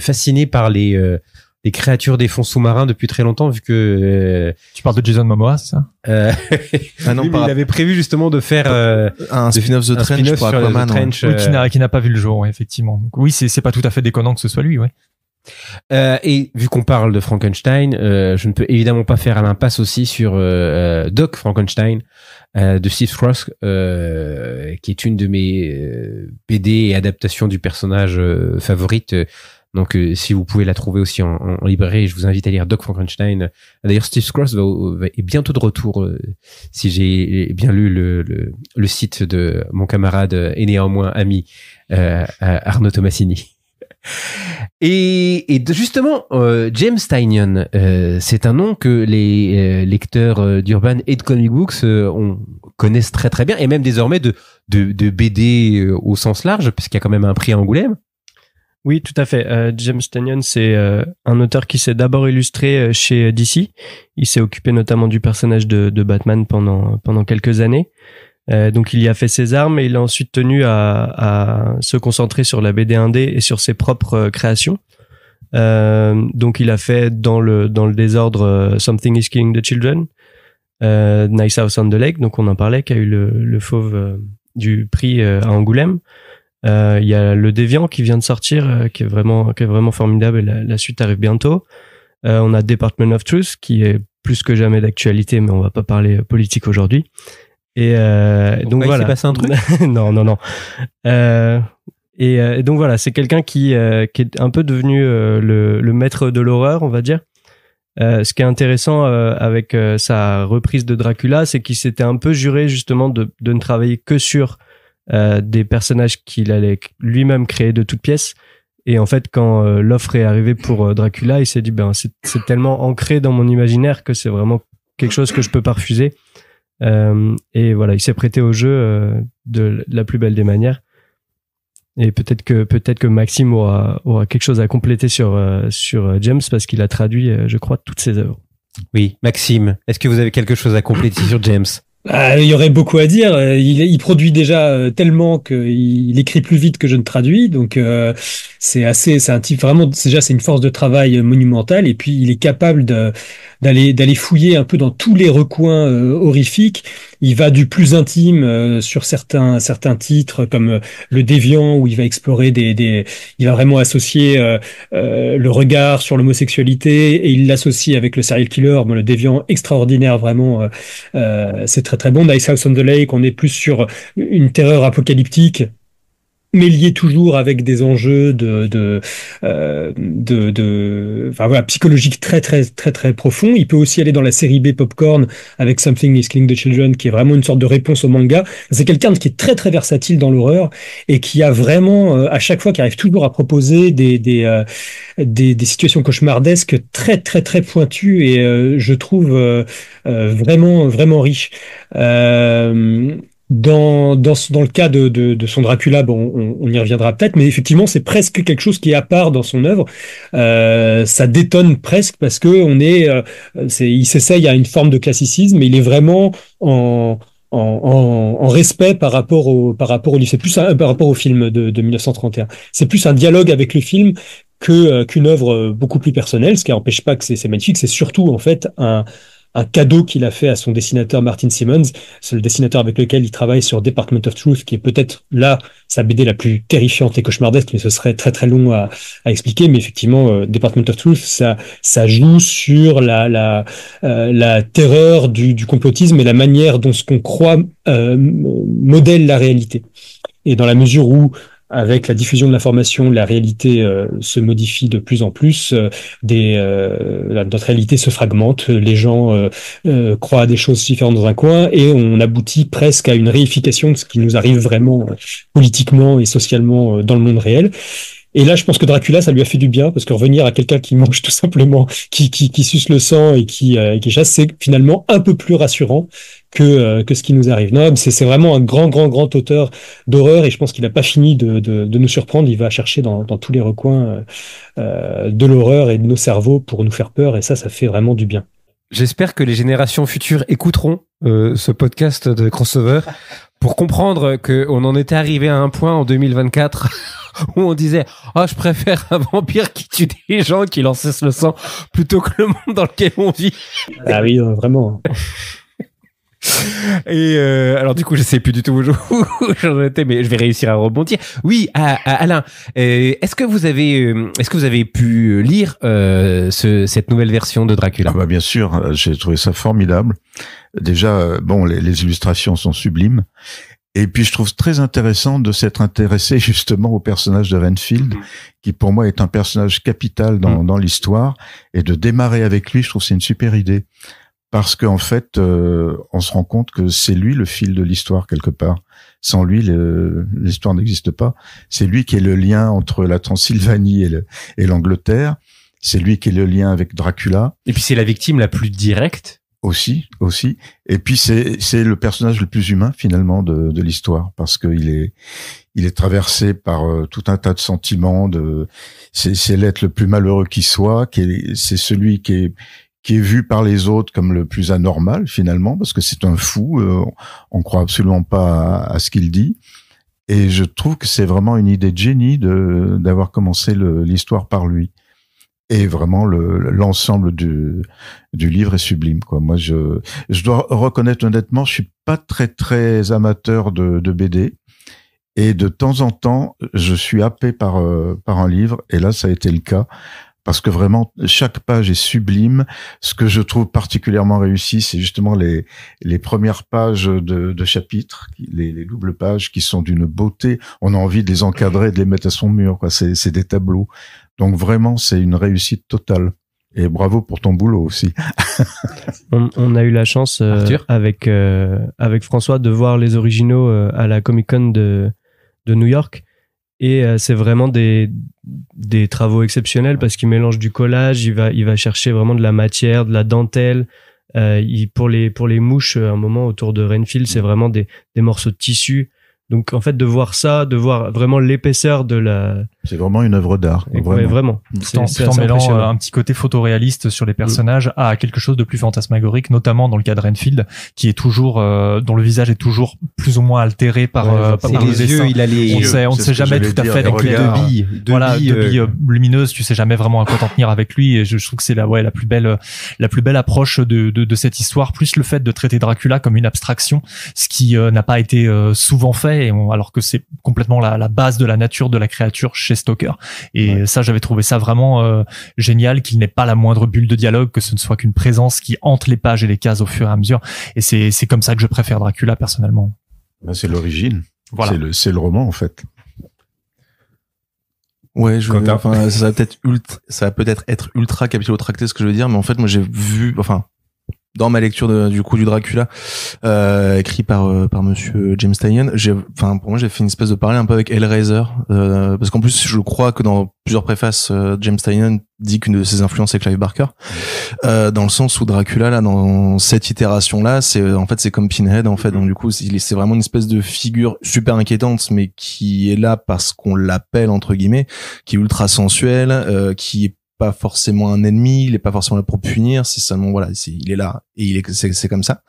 C: fasciné par les des créatures des fonds sous-marins depuis très longtemps, vu que... Euh, tu parles de Jason Momoa, ça euh, ah non, Il avait prévu justement de faire... Euh, un spin-off The Trench pour Aquaman. The euh. qui n'a, pas vu le jour, effectivement. Donc, oui, c'est, pas tout à fait déconnant que ce soit lui, ouais.
B: Euh, et vu qu'on parle de Frankenstein, je ne peux évidemment pas faire l'impasse aussi sur Doc Frankenstein de Steve Cross, qui est une de mes BD et adaptations du personnage favorite donc, euh, si vous pouvez la trouver aussi en, en, librairie, je vous invite à lire Doc Frankenstein. D'ailleurs, Steve Scross va, est bientôt de retour, euh, si j'ai bien lu le, site de mon camarade et néanmoins ami euh, Arnaud Tomassini. Et, et, justement, James Tynion, c'est un nom que les lecteurs d'Urban et de Comic Books connaissent très très bien, et même désormais de, de, de BD au sens large, puisqu'il y a quand même un prix à Angoulême.
F: Oui, tout à fait. Euh, James Tennion, c'est euh, un auteur qui s'est d'abord illustré euh, chez DC. Il s'est occupé notamment du personnage de, Batman pendant, pendant quelques années. donc il y a fait ses armes et il a ensuite tenu à, se concentrer sur la BD 1D et sur ses propres créations. donc il a fait dans le, désordre Something is Killing the Children, Nice House on the Lake, donc on en parlait, qui a eu le fauve du prix à Angoulême. Euh, il y a le Déviant qui vient de sortir, euh, qui est vraiment, qui est vraiment formidable. Et la, suite arrive bientôt. Euh, on a Department of Truth qui est plus que jamais d'actualité, mais on va pas parler euh, politique aujourd'hui. Et donc, donc voilà. Il passé un non, non, non. et donc voilà, c'est quelqu'un qui, qui est un peu devenu le, le, maître de l'horreur, on va dire. Euh, ce qui est intéressant avec sa reprise de Dracula, c'est qu'il s'était un peu juré justement de, de ne travailler que sur euh, des personnages qu'il allait lui-même créer de toutes pièces. Et en fait, quand euh, l'offre est arrivée pour euh, Dracula, il s'est dit ben c'est tellement ancré dans mon imaginaire que c'est vraiment quelque chose que je peux pas refuser. et voilà, il s'est prêté au jeu de la plus belle des manières. Et peut-être que peut-être que Maxime aura, aura quelque chose à compléter sur sur James parce qu'il a traduit, je crois, toutes ses œuvres. Oui, Maxime, est-ce que vous avez quelque chose à compléter sur James
D: ah, il y aurait beaucoup à dire. Il, produit déjà euh, tellement qu'il écrit plus vite que je ne traduis, donc euh, c'est assez, c'est un type vraiment. Déjà, c'est une force de travail monumentale, et puis il est capable de d'aller d'aller fouiller un peu dans tous les recoins euh, horrifiques. Il va du plus intime euh, sur certains certains titres comme euh, le déviant où il va explorer des, il va vraiment associer le regard sur l'homosexualité et il l'associe avec le serial killer. le déviant extraordinaire vraiment, c'est très très bon. Nice House on the Lake, on est plus sur une terreur apocalyptique mais lié toujours avec des enjeux de de euh, de, enfin voilà psychologique très très très très profond. Il peut aussi aller dans la série B Popcorn avec Something Is Killing the Children qui est vraiment une sorte de réponse au manga. C'est quelqu'un qui est très très versatile dans l'horreur et qui a vraiment euh, à chaque fois qui arrive toujours à proposer des des, euh, des situations cauchemardesques très très très pointues et je trouve vraiment vraiment riche. Dans, dans, dans, le cas de, de, de son Dracula, bon, on, on y reviendra peut-être, mais effectivement, c'est presque quelque chose qui est à part dans son œuvre. Euh, ça détonne presque parce que on est, euh, c'est, il s'essaye à une forme de classicisme, mais il est vraiment en, en, en, respect par rapport au par rapport au plus par rapport au film de, de 1931. C'est plus un dialogue avec le film que euh, qu'une œuvre euh, beaucoup plus personnelle, ce qui n'empêche pas que c'est, c'est magnifique. C'est surtout en fait un un cadeau qu'il a fait à son dessinateur Martin Simmons. C'est le dessinateur avec lequel il travaille sur Department of Truth, qui est peut-être là sa BD la plus terrifiante et cauchemardesque, mais ce serait très très long à, expliquer. Mais effectivement, euh, Department of Truth, ça, joue sur la, euh, terreur du, complotisme et la manière dont ce qu'on croit euh, modèle la réalité. Et dans la mesure où avec la diffusion de l'information, la réalité euh, se modifie de plus en plus. Euh, des, euh, notre réalité se fragmente. Les gens croient à des choses différentes dans un coin et on aboutit presque à une réification de ce qui nous arrive vraiment politiquement et socialement dans le monde réel. Et là, je pense que Dracula, ça lui a fait du bien parce que revenir à quelqu'un qui mange tout simplement, qui, qui, suce le sang et qui, euh, qui chasse, c'est finalement un peu plus rassurant que, euh, que ce qui nous arrive. Non, c'est vraiment un grand, grand, grand auteur d'horreur et je pense qu'il n'a pas fini de, de, nous surprendre. Il va chercher dans, dans tous les recoins euh, de l'horreur et de nos cerveaux pour nous faire peur et ça, ça fait
B: vraiment du bien. J'espère que les générations futures écouteront euh, ce podcast de crossover pour comprendre qu'on en était arrivé à un point en 2024 où on disait ah, je préfère un vampire qui tue des gens qui lance le sang plutôt que le monde dans lequel on vit. Ah oui, vraiment. Et euh, alors du coup, je sais plus du tout où j'en étais, mais je vais réussir à rebondir. Oui, à, à Alain, euh,
A: est-ce que vous avez, euh, est-ce que vous avez pu lire cette nouvelle version de Dracula ah bah bien sûr, j'ai trouvé ça formidable. Déjà, bon, les, illustrations sont sublimes, et puis je trouve très intéressant de s'être intéressé justement au personnage de Renfield, mm. qui pour moi est un personnage capital dans, mm. dans l'histoire, et de démarrer avec lui, je trouve c'est une super idée parce qu'en fait, euh, on se rend compte que c'est lui le fil de l'histoire quelque part. Sans lui, l'histoire n'existe pas. C'est lui qui est le lien entre la Transylvanie et l'Angleterre. C'est lui qui est le lien avec Dracula. Et puis c'est la victime la plus directe. Aussi, aussi. Et puis c'est c'est le personnage le plus humain finalement de, de l'histoire parce qu'il est il est traversé par euh, tout un tas de sentiments. De c'est l'être le plus malheureux qui soit. Qui c'est celui qui est qui est vu par les autres comme le plus anormal finalement, parce que c'est un fou, euh, on croit absolument pas à, ce qu'il dit. Et je trouve que c'est vraiment une idée de génie de d'avoir commencé l'histoire par lui. Et vraiment, l'ensemble du, du livre est sublime. Quoi. Moi, je, je dois reconnaître honnêtement, je suis pas très très amateur de, BD. Et de temps en temps, je suis happé par, euh, par un livre, et là, ça a été le cas parce que vraiment chaque page est sublime. Ce que je trouve particulièrement réussi, c'est justement les les premières pages de, de chapitres, les, les, doubles pages qui sont d'une beauté. On a envie de les encadrer, de les mettre à son mur. Quoi. C'est, c'est des tableaux. Donc vraiment, c'est une réussite totale. Et bravo pour ton boulot aussi.
F: on, on, a eu la chance euh, avec euh, avec François de voir les originaux euh, à la Comic Con de de New York. Et euh, c'est vraiment des, des travaux exceptionnels parce qu'il mélange du collage, il va, il va chercher vraiment de la matière, de la dentelle. Euh, il, pour, les, pour les mouches, euh, un moment autour de Renfield, c'est vraiment des, des morceaux de tissu. Donc en fait, de voir ça, de voir vraiment l'épaisseur de la,
A: c'est vraiment une œuvre d'art. Vraiment. vraiment. C'est, en, mélange mêlant euh, un
F: petit côté photoréaliste sur les personnages
C: à quelque chose de plus fantasmagorique, notamment dans le cas de Renfield, qui est toujours, euh, dont le visage est toujours plus ou moins altéré par, euh, les, yeux. Il a les on ne sait, jamais tout à fait avec les deux billes, deux billes, lumineuses. Tu sais jamais vraiment à quoi t'en tenir avec lui. Et je, trouve que c'est la, ouais, la plus belle, euh, la plus belle approche de, de, de, cette histoire, plus le fait de traiter Dracula comme une abstraction, ce qui n'a pas été souvent fait, et alors que c'est complètement la, la base de la nature de la créature chez Stalker. Et ça, j'avais trouvé ça vraiment euh, génial qu'il n'ait pas la moindre bulle de dialogue, que ce ne soit qu'une présence qui entre les pages et les cases au fur et à mesure. Et c'est comme ça que je préfère Dracula personnellement.
A: Bah, c'est l'origine. Voilà. C'est le c'est le roman en fait.
E: Ouais, je enfin, ça peut-être ultra, ça va peut-être être ultra capillotracté ce que je veux dire, mais en fait, moi, j'ai vu, enfin, dans ma lecture de, du coup du Dracula euh, écrit par euh, par monsieur James Tynion j'ai enfin pour moi j'ai fait une espèce de parler un peu avec Hellraiser euh, parce qu'en plus je crois que dans plusieurs préfaces euh, James Tynion dit qu'une de ses influences c'est Clive Barker dans le sens où Dracula là dans cette itération là c'est en fait c'est comme Pinhead en fait donc du coup c'est vraiment une espèce de figure super inquiétante mais qui est là parce qu'on l'appelle entre guillemets qui est ultra sensuelle qui est pas forcément un ennemi, il est pas forcément là pour punir, c'est seulement voilà, il est là et il est c'est comme ça.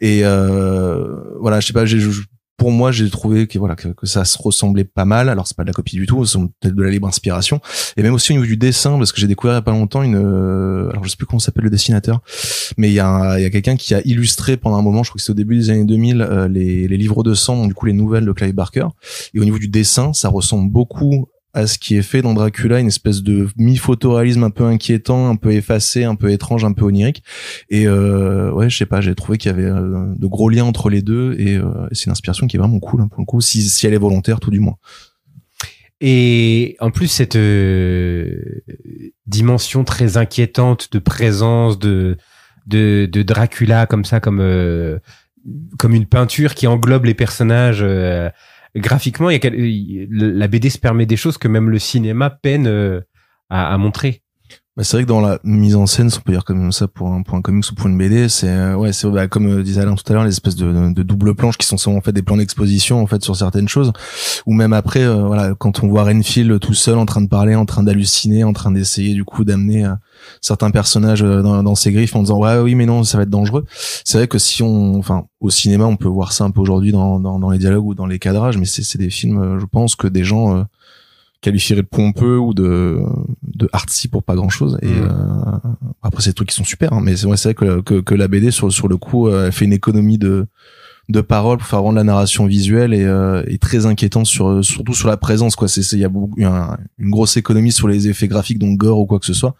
E: Et euh, voilà, je sais pas, j'ai pour moi, j'ai trouvé que voilà que, ça se ressemblait pas mal. Alors c'est pas de la copie du tout, c'est peut-être de la libre inspiration. Et même aussi au niveau du dessin, parce que j'ai découvert il y a pas longtemps une, euh, alors je sais plus comment s'appelle le dessinateur, mais il y a, il y a quelqu'un qui a illustré pendant un moment, je crois que c'est au début des années 2000, euh, les, les livres de sang, du coup les nouvelles de Clive Barker. Et au niveau du dessin, ça ressemble beaucoup à ce qui est fait dans Dracula, une espèce de mi-photoréalisme un peu inquiétant, un peu effacé, un peu étrange, un peu onirique. Et euh, ouais, je sais pas, j'ai trouvé qu'il y avait euh, de gros liens entre les deux euh, et, c'est une inspiration qui est vraiment cool hein, pour le coup, si, si elle est volontaire tout du moins. Et
B: en plus, cette euh, dimension très inquiétante de présence de, de, Dracula comme ça, comme, comme une peinture qui englobe les personnages graphiquement, il y a, la BD se permet des choses que même le cinéma peine euh, à montrer
E: c'est vrai que dans la mise en scène, si on peut dire comme ça pour un, pour un comics ou pour une BD, c'est euh, ouais, c'est bah, comme euh, disait Alain tout à l'heure, les espèces de, de, de doubles planches qui sont souvent en fait des plans d'exposition en fait sur certaines choses, ou même après, euh, voilà, quand on voit Renfield tout seul en train de parler, en train d'halluciner, en train d'essayer du coup d'amener certains personnages dans, dans, ses griffes en disant ouais oui mais non ça va être dangereux. C'est vrai que si on, enfin au cinéma on peut voir ça un peu aujourd'hui dans, dans, dans les dialogues ou dans les cadrages, mais c'est des films, je pense que des gens qualifieraient de pompeux ou de de artsy pour pas grand chose. Et mm. euh, après, c'est des trucs qui sont super, hein, mais c'est vrai que, que, que, la BD sur, sur le coup euh, elle fait une économie de de paroles pour faire rendre la narration visuelle et, euh, très inquiétante sur euh, surtout sur la présence quoi c'est il y a beaucoup, une grosse économie sur les effets graphiques donc gore ou quoi que ce soit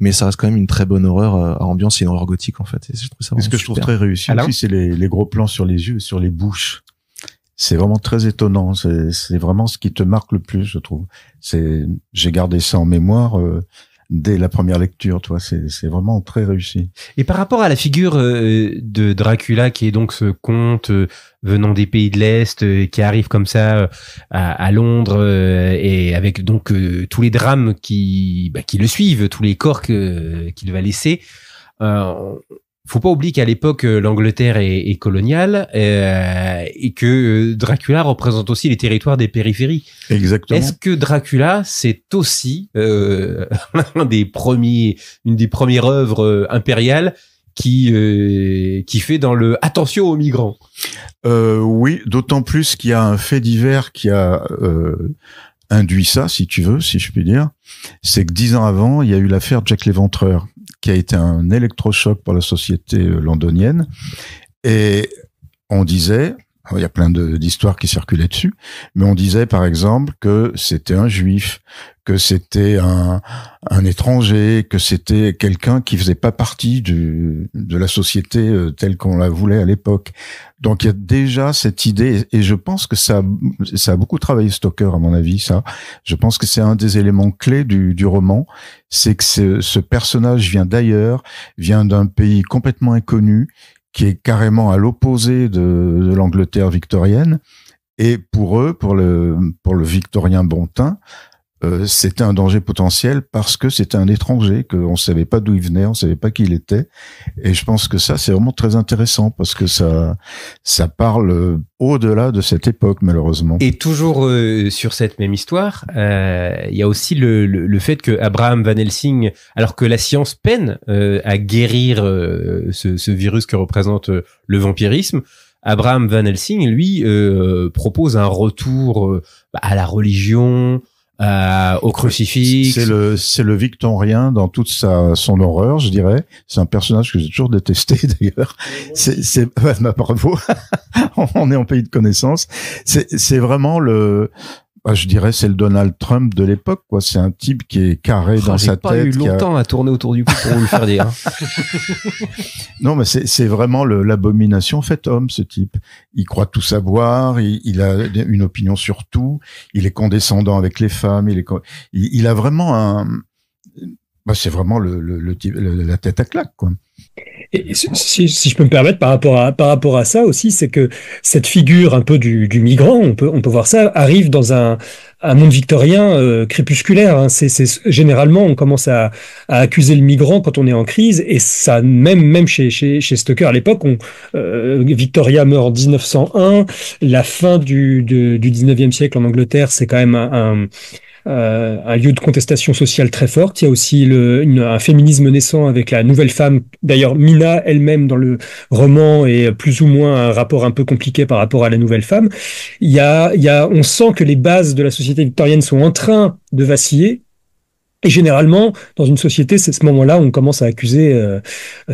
E: mais ça reste quand même une très bonne horreur à ambiance et horreur gothique en fait et ce que je trouve très réussi aussi
A: c'est les, les gros plans sur les yeux sur les bouches c'est vraiment très étonnant. C'est vraiment ce qui te marque le plus, je trouve. C'est, j'ai gardé ça en mémoire. Euh, dès la première lecture, toi, c'est vraiment très réussi.
B: Et par rapport à la figure euh, de Dracula, qui est donc ce conte euh, venant des pays de l'Est, euh, qui arrive comme ça à, à, Londres, et avec donc tous les drames qui, bah, qui le suivent, tous les corps qu'il va laisser, Euh, faut pas oublier qu'à l'époque euh, l'Angleterre est, coloniale euh, et que euh, Dracula représente aussi les territoires des périphéries. Exactement. Est-ce que Dracula c'est aussi des premiers, une des premières œuvres
A: impériales qui qui fait dans le attention aux migrants. oui, d'autant plus qu'il y a un fait divers qui a induit ça, si tu veux, si je puis dire, c'est que dix ans avant, il y a eu l'affaire Jack l'Éventreur qui a été un électrochoc pour la société euh, londonienne. Et on disait, ah il y a plein d'histoires qui circulaient dessus, mais on disait par exemple que c'était un juif, que c'était un, un, étranger, que c'était quelqu'un qui faisait pas partie de la société euh, telle qu'on la voulait à l'époque. Donc il y a déjà cette idée, et je pense que ça, ça a beaucoup travaillé Stoker à mon avis. Ça, je pense que c'est un des éléments clés du, du roman, c'est que ce, ce personnage vient d'ailleurs, vient d'un pays complètement inconnu, qui est carrément à l'opposé de, l'Angleterre victorienne. Et pour eux, pour le, pour le victorien Bontin, euh, c'était un danger potentiel parce que c'était un étranger, qu'on ne savait pas d'où il venait, on ne savait pas qui il était. Et je pense que ça, c'est vraiment très intéressant parce que ça, ça parle au-delà de cette époque, malheureusement.
B: Et toujours euh, sur cette même histoire, euh, il y a aussi le, le, fait que Abraham Van Helsing, alors que la science peine à guérir ce, ce, virus que représente le vampirisme, Abraham Van Helsing,
A: lui, propose un retour à la religion, euh, au crucifix. C'est le c'est le victorien dans toute sa son horreur, je dirais. C'est un personnage que j'ai toujours détesté d'ailleurs. C'est c'est bah, bravo. On est en pays de connaissance. C'est c'est vraiment le bah, je dirais c'est le Donald Trump de l'époque quoi c'est un type qui est carré oh, dans sa tête. pas eu longtemps
B: à tourner autour du cou pour vous le faire dire
A: non mais c'est vraiment l'abomination fait homme ce type il croit tout savoir il, a une opinion sur tout il est condescendant avec les femmes il est il a vraiment un bah, c'est vraiment le, le, la tête à claque. Quoi. Et si, si, je peux me permettre, par rapport à, par rapport à ça aussi, c'est que cette figure
D: un peu du, du, migrant, on peut, on peut voir ça, arrive dans un, un monde victorien euh, crépusculaire. Hein. C'est, généralement, on commence à, à, accuser le migrant quand on est en crise, et ça, même, même chez, chez, chez Stoker à l'époque, on, euh, Victoria meurt en 1901, la fin du, du, du 19e siècle en Angleterre, c'est quand même un euh, un lieu de contestation sociale très forte. Il y a aussi un féminisme naissant avec la nouvelle femme. D'ailleurs, Mina elle-même dans le roman est plus ou moins un rapport un peu compliqué par rapport à la nouvelle femme. Il y a, y a, on sent que les bases de la société victorienne sont en train de vaciller. Et généralement, dans une société, c'est ce moment-là où on commence à accuser euh,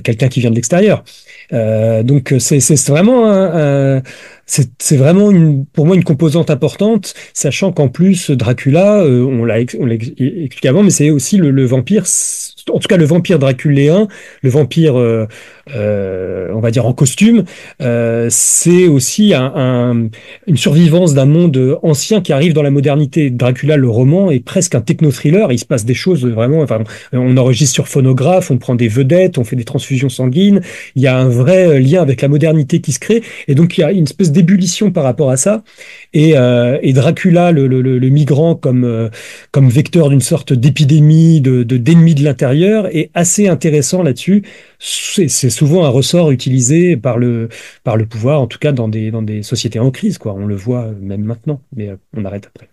D: quelqu'un qui vient de l'extérieur. Euh, donc euh, c'est vraiment c'est vraiment une, pour moi une composante importante, sachant qu'en plus Dracula, euh, on l'a expliqué avant, mais c'est aussi le, vampire, en tout cas le vampire draculéen, le vampire, euh, on va dire en costume, c'est aussi un, une survivance d'un monde ancien qui arrive dans la modernité. Dracula, le roman, est presque un techno-thriller, il se passe des choses vraiment, enfin, on enregistre sur phonographe, on prend des vedettes, on fait des transfusions sanguines, il y a un, vrai euh, lien avec la modernité qui se crée. Et donc, il y a une espèce d'ébullition par rapport à ça. Et, euh, Dracula, le, migrant comme, euh, comme vecteur d'une sorte d'épidémie, de, d'ennemi de, l'intérieur, est assez intéressant là-dessus. C'est, souvent un ressort utilisé par le, par le pouvoir, en tout cas dans des, dans des sociétés en crise. Quoi. On le voit même maintenant, mais on arrête après.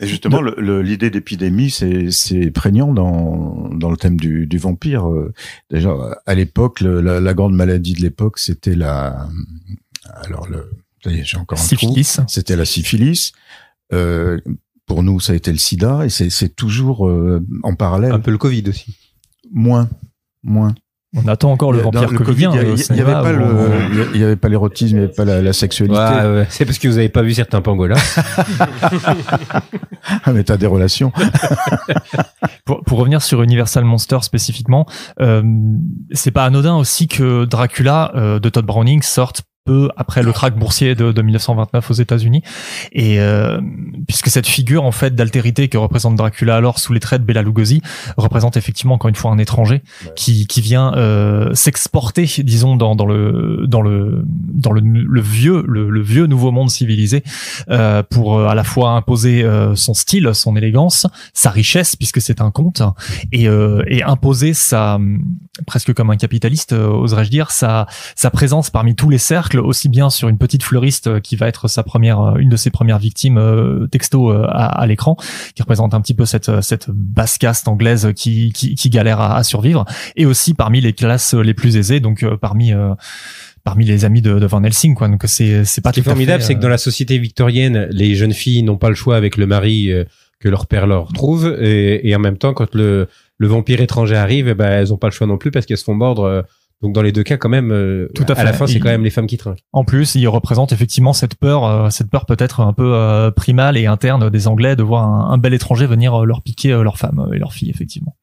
A: Et justement, l'idée d'épidémie, c'est prégnant dans, le thème du, vampire. Euh, déjà, à l'époque, la, grande maladie de l'époque, c'était la... Alors, le... j'ai encore un syphilis. C'était la syphilis. Euh, pour nous, ça a été le sida, et c'est toujours euh, en parallèle. Un peu le Covid aussi. Moins, moins.
C: On attend encore le vampire Covid. Il n'y euh, avait, pas
A: avait pas l'érotisme, il n'y avait pas la, sexualité. C'est parce que vous n'avez pas vu certains pangolins. ah, mais t'as des relations.
C: pour, revenir sur Universal Monster spécifiquement, euh, c'est pas anodin aussi que Dracula euh, de Todd Browning sorte après le krach boursier de, 1929 aux États-Unis. Et euh, puisque cette figure en fait d'altérité que représente Dracula alors sous les traits de Bela Lugosi représente effectivement encore une fois un étranger qui, qui vient euh, s'exporter, disons dans, dans le dans le dans le, vieux le, vieux nouveau monde civilisé euh, pour à la fois imposer son style, son élégance, sa richesse puisque c'est un conte et, et imposer sa presque comme un capitaliste, oserais-je dire, sa sa présence parmi tous les cercles aussi bien sur une petite fleuriste euh, qui va être sa première, euh, une de ses premières victimes euh, texto à, à l'écran, qui représente un petit peu cette cette basse caste anglaise qui qui, qui galère à, survivre, et aussi parmi les classes les plus aisées, donc parmi parmi les amis de, de, Van Helsing quoi donc c'est c'est pas ce qui est formidable c'est que
B: dans la société victorienne les jeunes filles n'ont pas le choix avec le mari que leur père leur trouve et, et, en même temps quand le le vampire étranger arrive eh ben elles n'ont pas le choix non plus parce qu'elles se font mordre donc dans les deux cas, quand même, euh, Tout à, fait. la fin, c'est quand même les femmes qui trinquent.
C: En plus, il représente effectivement cette peur, euh, cette peur peut-être un peu euh, primale et interne des Anglais de voir un, bel étranger venir leur piquer
F: leurs femmes et leur filles, effectivement.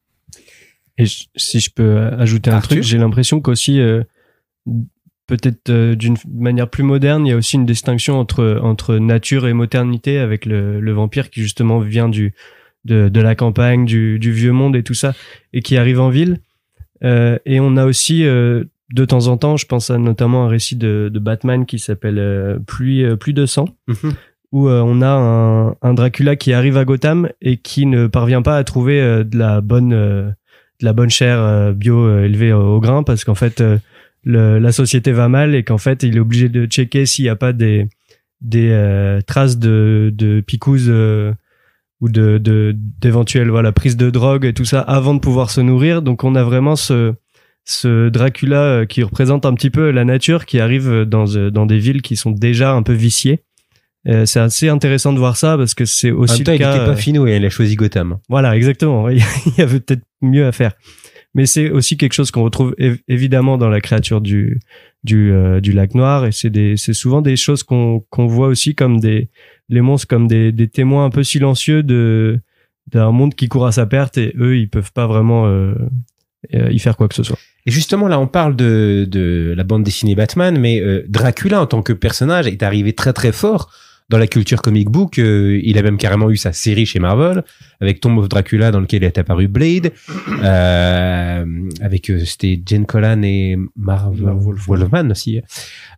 F: Et si je peux ajouter un truc, j'ai l'impression qu'aussi, peut-être d'une manière plus moderne, il y a aussi une distinction entre entre nature et modernité avec le, le vampire qui justement vient du de, de la campagne, du, du vieux monde et tout ça, et qui arrive en ville euh, et on a aussi euh, de temps en temps, je pense à notamment un récit de, de Batman qui s'appelle euh, Pluie, plus de sang, mhm. où on a un, un, Dracula qui arrive à Gotham et qui ne parvient pas à trouver de la bonne de la bonne chair bio élevée au, grain parce qu'en fait la société va mal et qu'en fait il est obligé de checker s'il n'y a pas des des traces de de picouse ou de d'éventuelles prises voilà prise de drogue et tout ça avant de pouvoir se nourrir. Donc on a vraiment ce ce Dracula euh, qui représente un petit peu la nature qui arrive dans euh, dans des villes qui sont déjà un peu viciées. Euh, c'est assez intéressant de voir ça parce que c'est aussi en même temps, pas finot et elle a choisi Gotham. Voilà, exactement. Il y avait peut-être mieux à faire. Mais c'est aussi quelque chose qu'on retrouve évidemment dans la créature du du, euh, du lac noir et c'est c'est souvent des choses qu'on qu'on voit aussi comme des les monstres comme des, témoins un peu silencieux de d'un monde qui court à sa perte et eux ils peuvent pas vraiment euh, euh, y faire quoi que ce soit.
B: Et justement là on parle de, la bande dessinée Batman mais euh, Dracula en tant que personnage est arrivé très très fort dans la culture comic book, il a même carrément eu sa série chez Marvel avec Tomb of Dracula dans lequel est apparu Blade, euh, avec c'était Jane Collan et Marvel Wolfman aussi.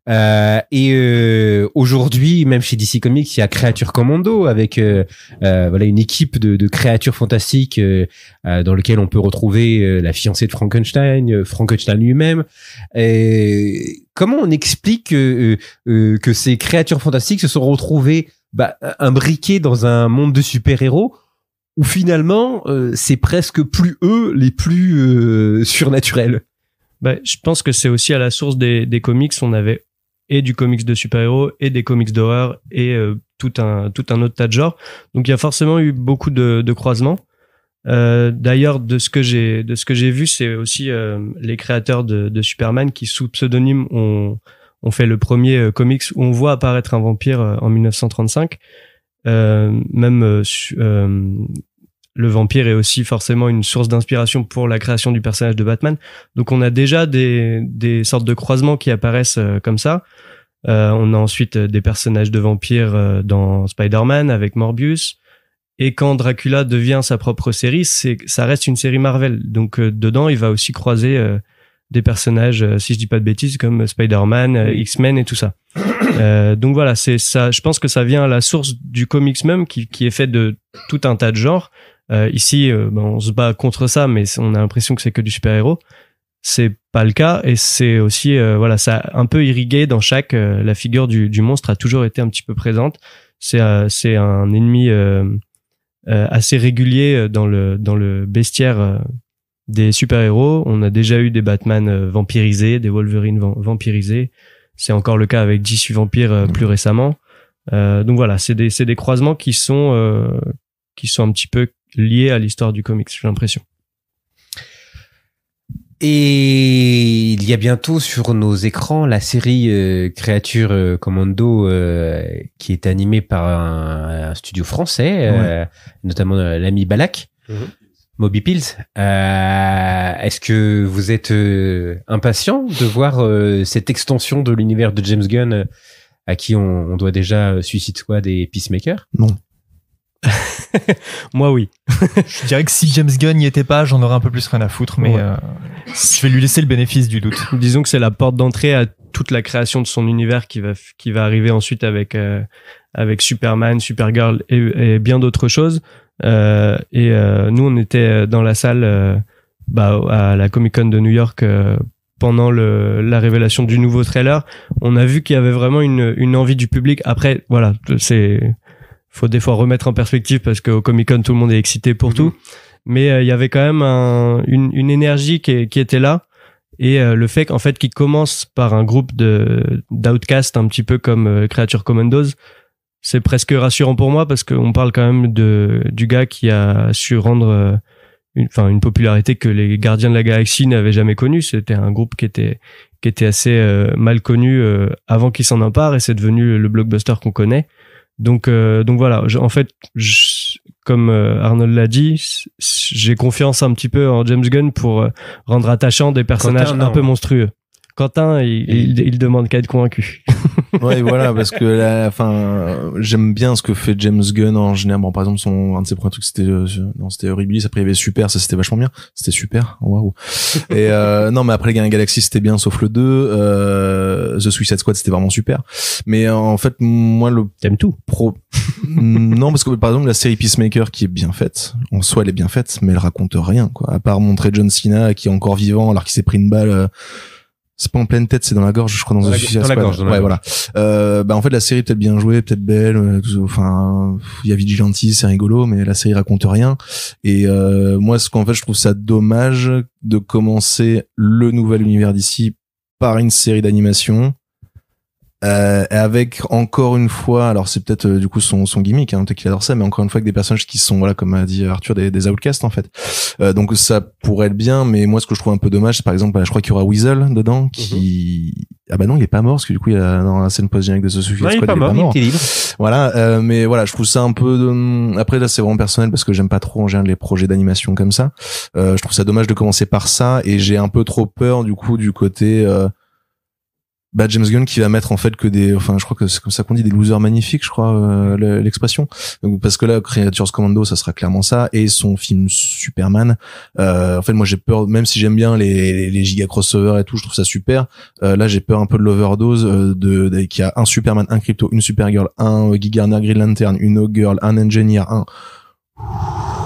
B: Euh, et euh, aujourd'hui, même chez DC Comics, il y a Créature Commando avec euh, euh, voilà une équipe de, de créatures fantastiques dans lequel on peut retrouver la fiancée de Frankenstein, Frankenstein lui-même. Et comment on explique que, que ces créatures fantastiques se sont retrouvées bah, imbriquées dans un monde de super-héros où finalement
F: c'est presque plus eux les plus surnaturels bah, je pense que c'est aussi à la source des, des comics, on avait et du comics de super-héros et des comics d'horreur et euh, tout un tout un autre tas de genres. Donc il y a forcément eu beaucoup de, de croisements. Euh, D'ailleurs, de ce que j'ai de ce que j'ai vu, c'est aussi euh, les créateurs de, de, Superman qui, sous pseudonyme, ont ont fait le premier euh, comics où on voit apparaître un vampire en 1935. même le vampire est aussi forcément une source d'inspiration pour la création du personnage de Batman. Donc on a déjà des, sortes de croisements qui apparaissent euh, comme ça. Euh, on a ensuite euh, des personnages de vampires dans Spider-Man avec Morbius. Et quand Dracula devient sa propre série, c'est ça reste une série Marvel. Donc dedans, il va aussi croiser des personnages, si je dis pas de bêtises, comme Spider-Man, X-Men et tout ça. donc voilà, c'est ça. Je pense que ça vient à la source du comics même, qui, qui est fait de tout un tas de genres euh, ici, euh, ben, on se bat contre ça, mais on a l'impression que c'est que du super héros. C'est pas le cas, et c'est aussi euh, voilà, ça un peu irrigué dans chaque. la figure du, monstre a toujours été un petit peu présente. C'est c'est un ennemi assez régulier dans le dans le bestiaire des super-héros. On a déjà eu des Batman vampirisés, des Wolverine vampirisés. C'est encore le cas avec DC Vampire plus mmh. récemment. donc voilà, c'est des, des croisements qui sont qui sont un petit peu lié à l'histoire du comics, j'ai l'impression. Et
B: il y a bientôt sur nos écrans la série euh, Créature euh, Commando euh, qui est animée par un, studio français, notamment l'ami Balak, mhm. Moby Pills. Est-ce que vous êtes impatient de voir cette extension de l'univers de James Gunn à qui on, doit déjà Suicide Squad et Peacemaker
E: Non.
C: Moi,
B: oui. je
C: dirais que si James Gunn n'y était pas, j'en aurais un peu plus rien à foutre, mais euh,
F: je vais lui laisser le bénéfice du doute. Disons que c'est la porte d'entrée à toute la création de son univers qui va, qui va arriver ensuite avec, euh, avec Superman, Supergirl et, et bien d'autres choses. Euh, et euh, nous, on était dans la salle bah, à la Comic Con de New York pendant le, la révélation du nouveau trailer, on a vu qu'il y avait vraiment une, une envie du public. Après, voilà, c'est faut des fois remettre en perspective parce qu'au Comic Con tout le monde est excité pour mhm. tout, mais euh, il y avait quand même une, énergie qui, était là et euh, le fait qu'en fait qu'il commence par un groupe d'outcasts un petit peu comme euh, Creature Commandos, c'est presque rassurant pour moi parce qu'on parle quand même de du gars qui a su rendre enfin une, popularité que les Gardiens de la Galaxie n'avaient jamais connue. C'était un groupe qui était qui était assez mal connu avant qu'il s'en empare et c'est devenu le blockbuster qu'on connaît. Donc, euh, donc voilà. en fait, comme euh, Arnold l'a dit, j'ai confiance un petit peu en James Gunn pour euh, rendre attachant des personnages un peu hein. monstrueux. Quentin, il, il, demande qu'à être convaincu.
E: ouais, voilà, parce que là, enfin, j'aime bien ce que fait James Gunn en général. Bon, par exemple, son un de ses premiers trucs, c'était euh, non, c'était Horribilis. Après, il y avait Super, ça c'était vachement bien. C'était super, waouh. Et euh, non, mais après, Galaxy, c'était bien, sauf le 2. Euh, The Suicide Squad, c'était vraiment super. Mais euh, en fait, moi, le t'aimes tout. Pro... non, parce que par exemple, la série Peacemaker, qui est bien faite, en soi, elle est bien faite, mais elle raconte rien, quoi. À part montrer John Cena qui est encore vivant alors qu'il s'est pris une balle c'est pas en pleine tête, c'est dans la gorge, je crois, dans, dans, la, dans la, gorge. ouais, voilà. Euh, bah, en fait, la série peut-être bien jouée, peut-être belle. Euh, enfin, il y a Vigilante, c'est rigolo, mais la série raconte rien. Et euh, moi, ce qu'en fait, je trouve ça dommage de commencer le nouvel univers d'ici par une série d'animation euh, avec encore une fois, alors c'est peut-être euh, du coup son, son gimmick, hein, peut-être qu'il adore ça, mais encore une fois avec des personnages qui sont, voilà, comme a dit Arthur, des, des outcasts en fait. Euh, donc ça pourrait être bien, mais moi ce que je trouve un peu dommage, c'est par exemple, bah, je crois qu'il y aura Weasel dedans, qui mhm. ah bah non, il est pas mort parce que du coup il a dans la scène post générique de The il, est pas, mort, il est libre. Voilà, euh, mais voilà, je trouve ça un peu. De... Hum, après là, c'est vraiment personnel parce que j'aime pas trop en général les projets d'animation comme ça. Euh, je trouve ça dommage de commencer par ça et j'ai un peu trop peur du coup du côté. Euh, bah, James Gunn qui va mettre en fait que des enfin je crois que c'est comme ça qu'on dit des losers magnifiques je crois euh, l'expression parce que là Creatures Commando ça sera clairement ça et son film Superman euh, en fait moi j'ai peur même si j'aime bien les, les, giga crossover et tout je trouve ça super euh, là j'ai peur un peu de l'overdose de, qu'il y a un Superman un Crypto une Supergirl un Giga, Green Lantern une O'Girl Girl un Engineer un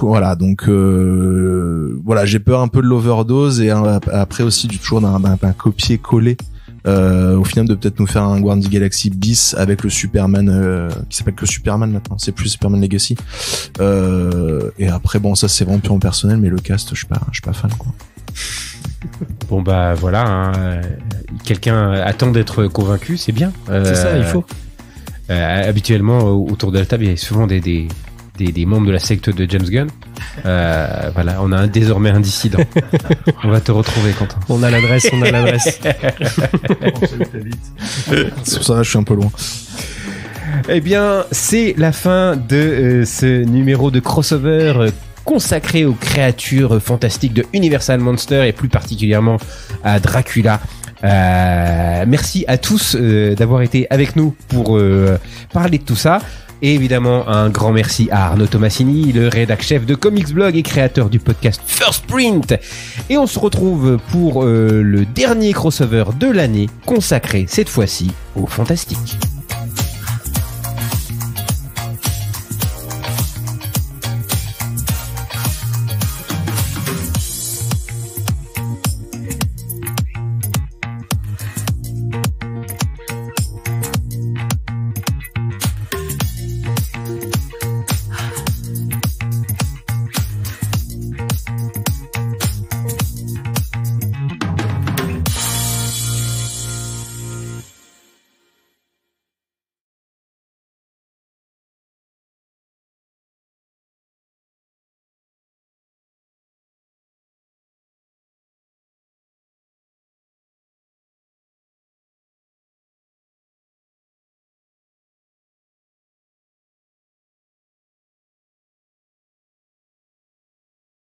E: voilà donc voilà j'ai peur un peu de l'overdose et après aussi du toujours d'un copier coller euh, au final de peut-être nous faire un Guardians Galaxy bis avec le Superman euh, qui s'appelle que Superman maintenant c'est plus Superman Legacy euh, et après bon ça c'est vraiment en personnel mais le cast je suis pas je suis pas fan quoi
B: bon bah voilà hein. quelqu'un attend d'être convaincu c'est bien c'est ça il faut habituellement autour de la table il y a souvent des, des des, membres de la secte de James Gunn. Euh, voilà, on a désormais un dissident. on va te retrouver, quand On a l'adresse, on a l'adresse.
E: Sur ça,
B: je suis un peu loin. Eh bien, c'est la fin de euh, ce numéro de crossover. Euh, consacré aux créatures fantastiques de Universal Monster et plus particulièrement à Dracula. merci à tous d'avoir été avec nous pour parler de tout ça évidemment, un grand merci à Arnaud Tomassini, le rédacteur chef de Comics Blog et créateur du podcast First Print. Et on se retrouve pour euh, le dernier crossover de l'année, consacré cette fois-ci au fantastique.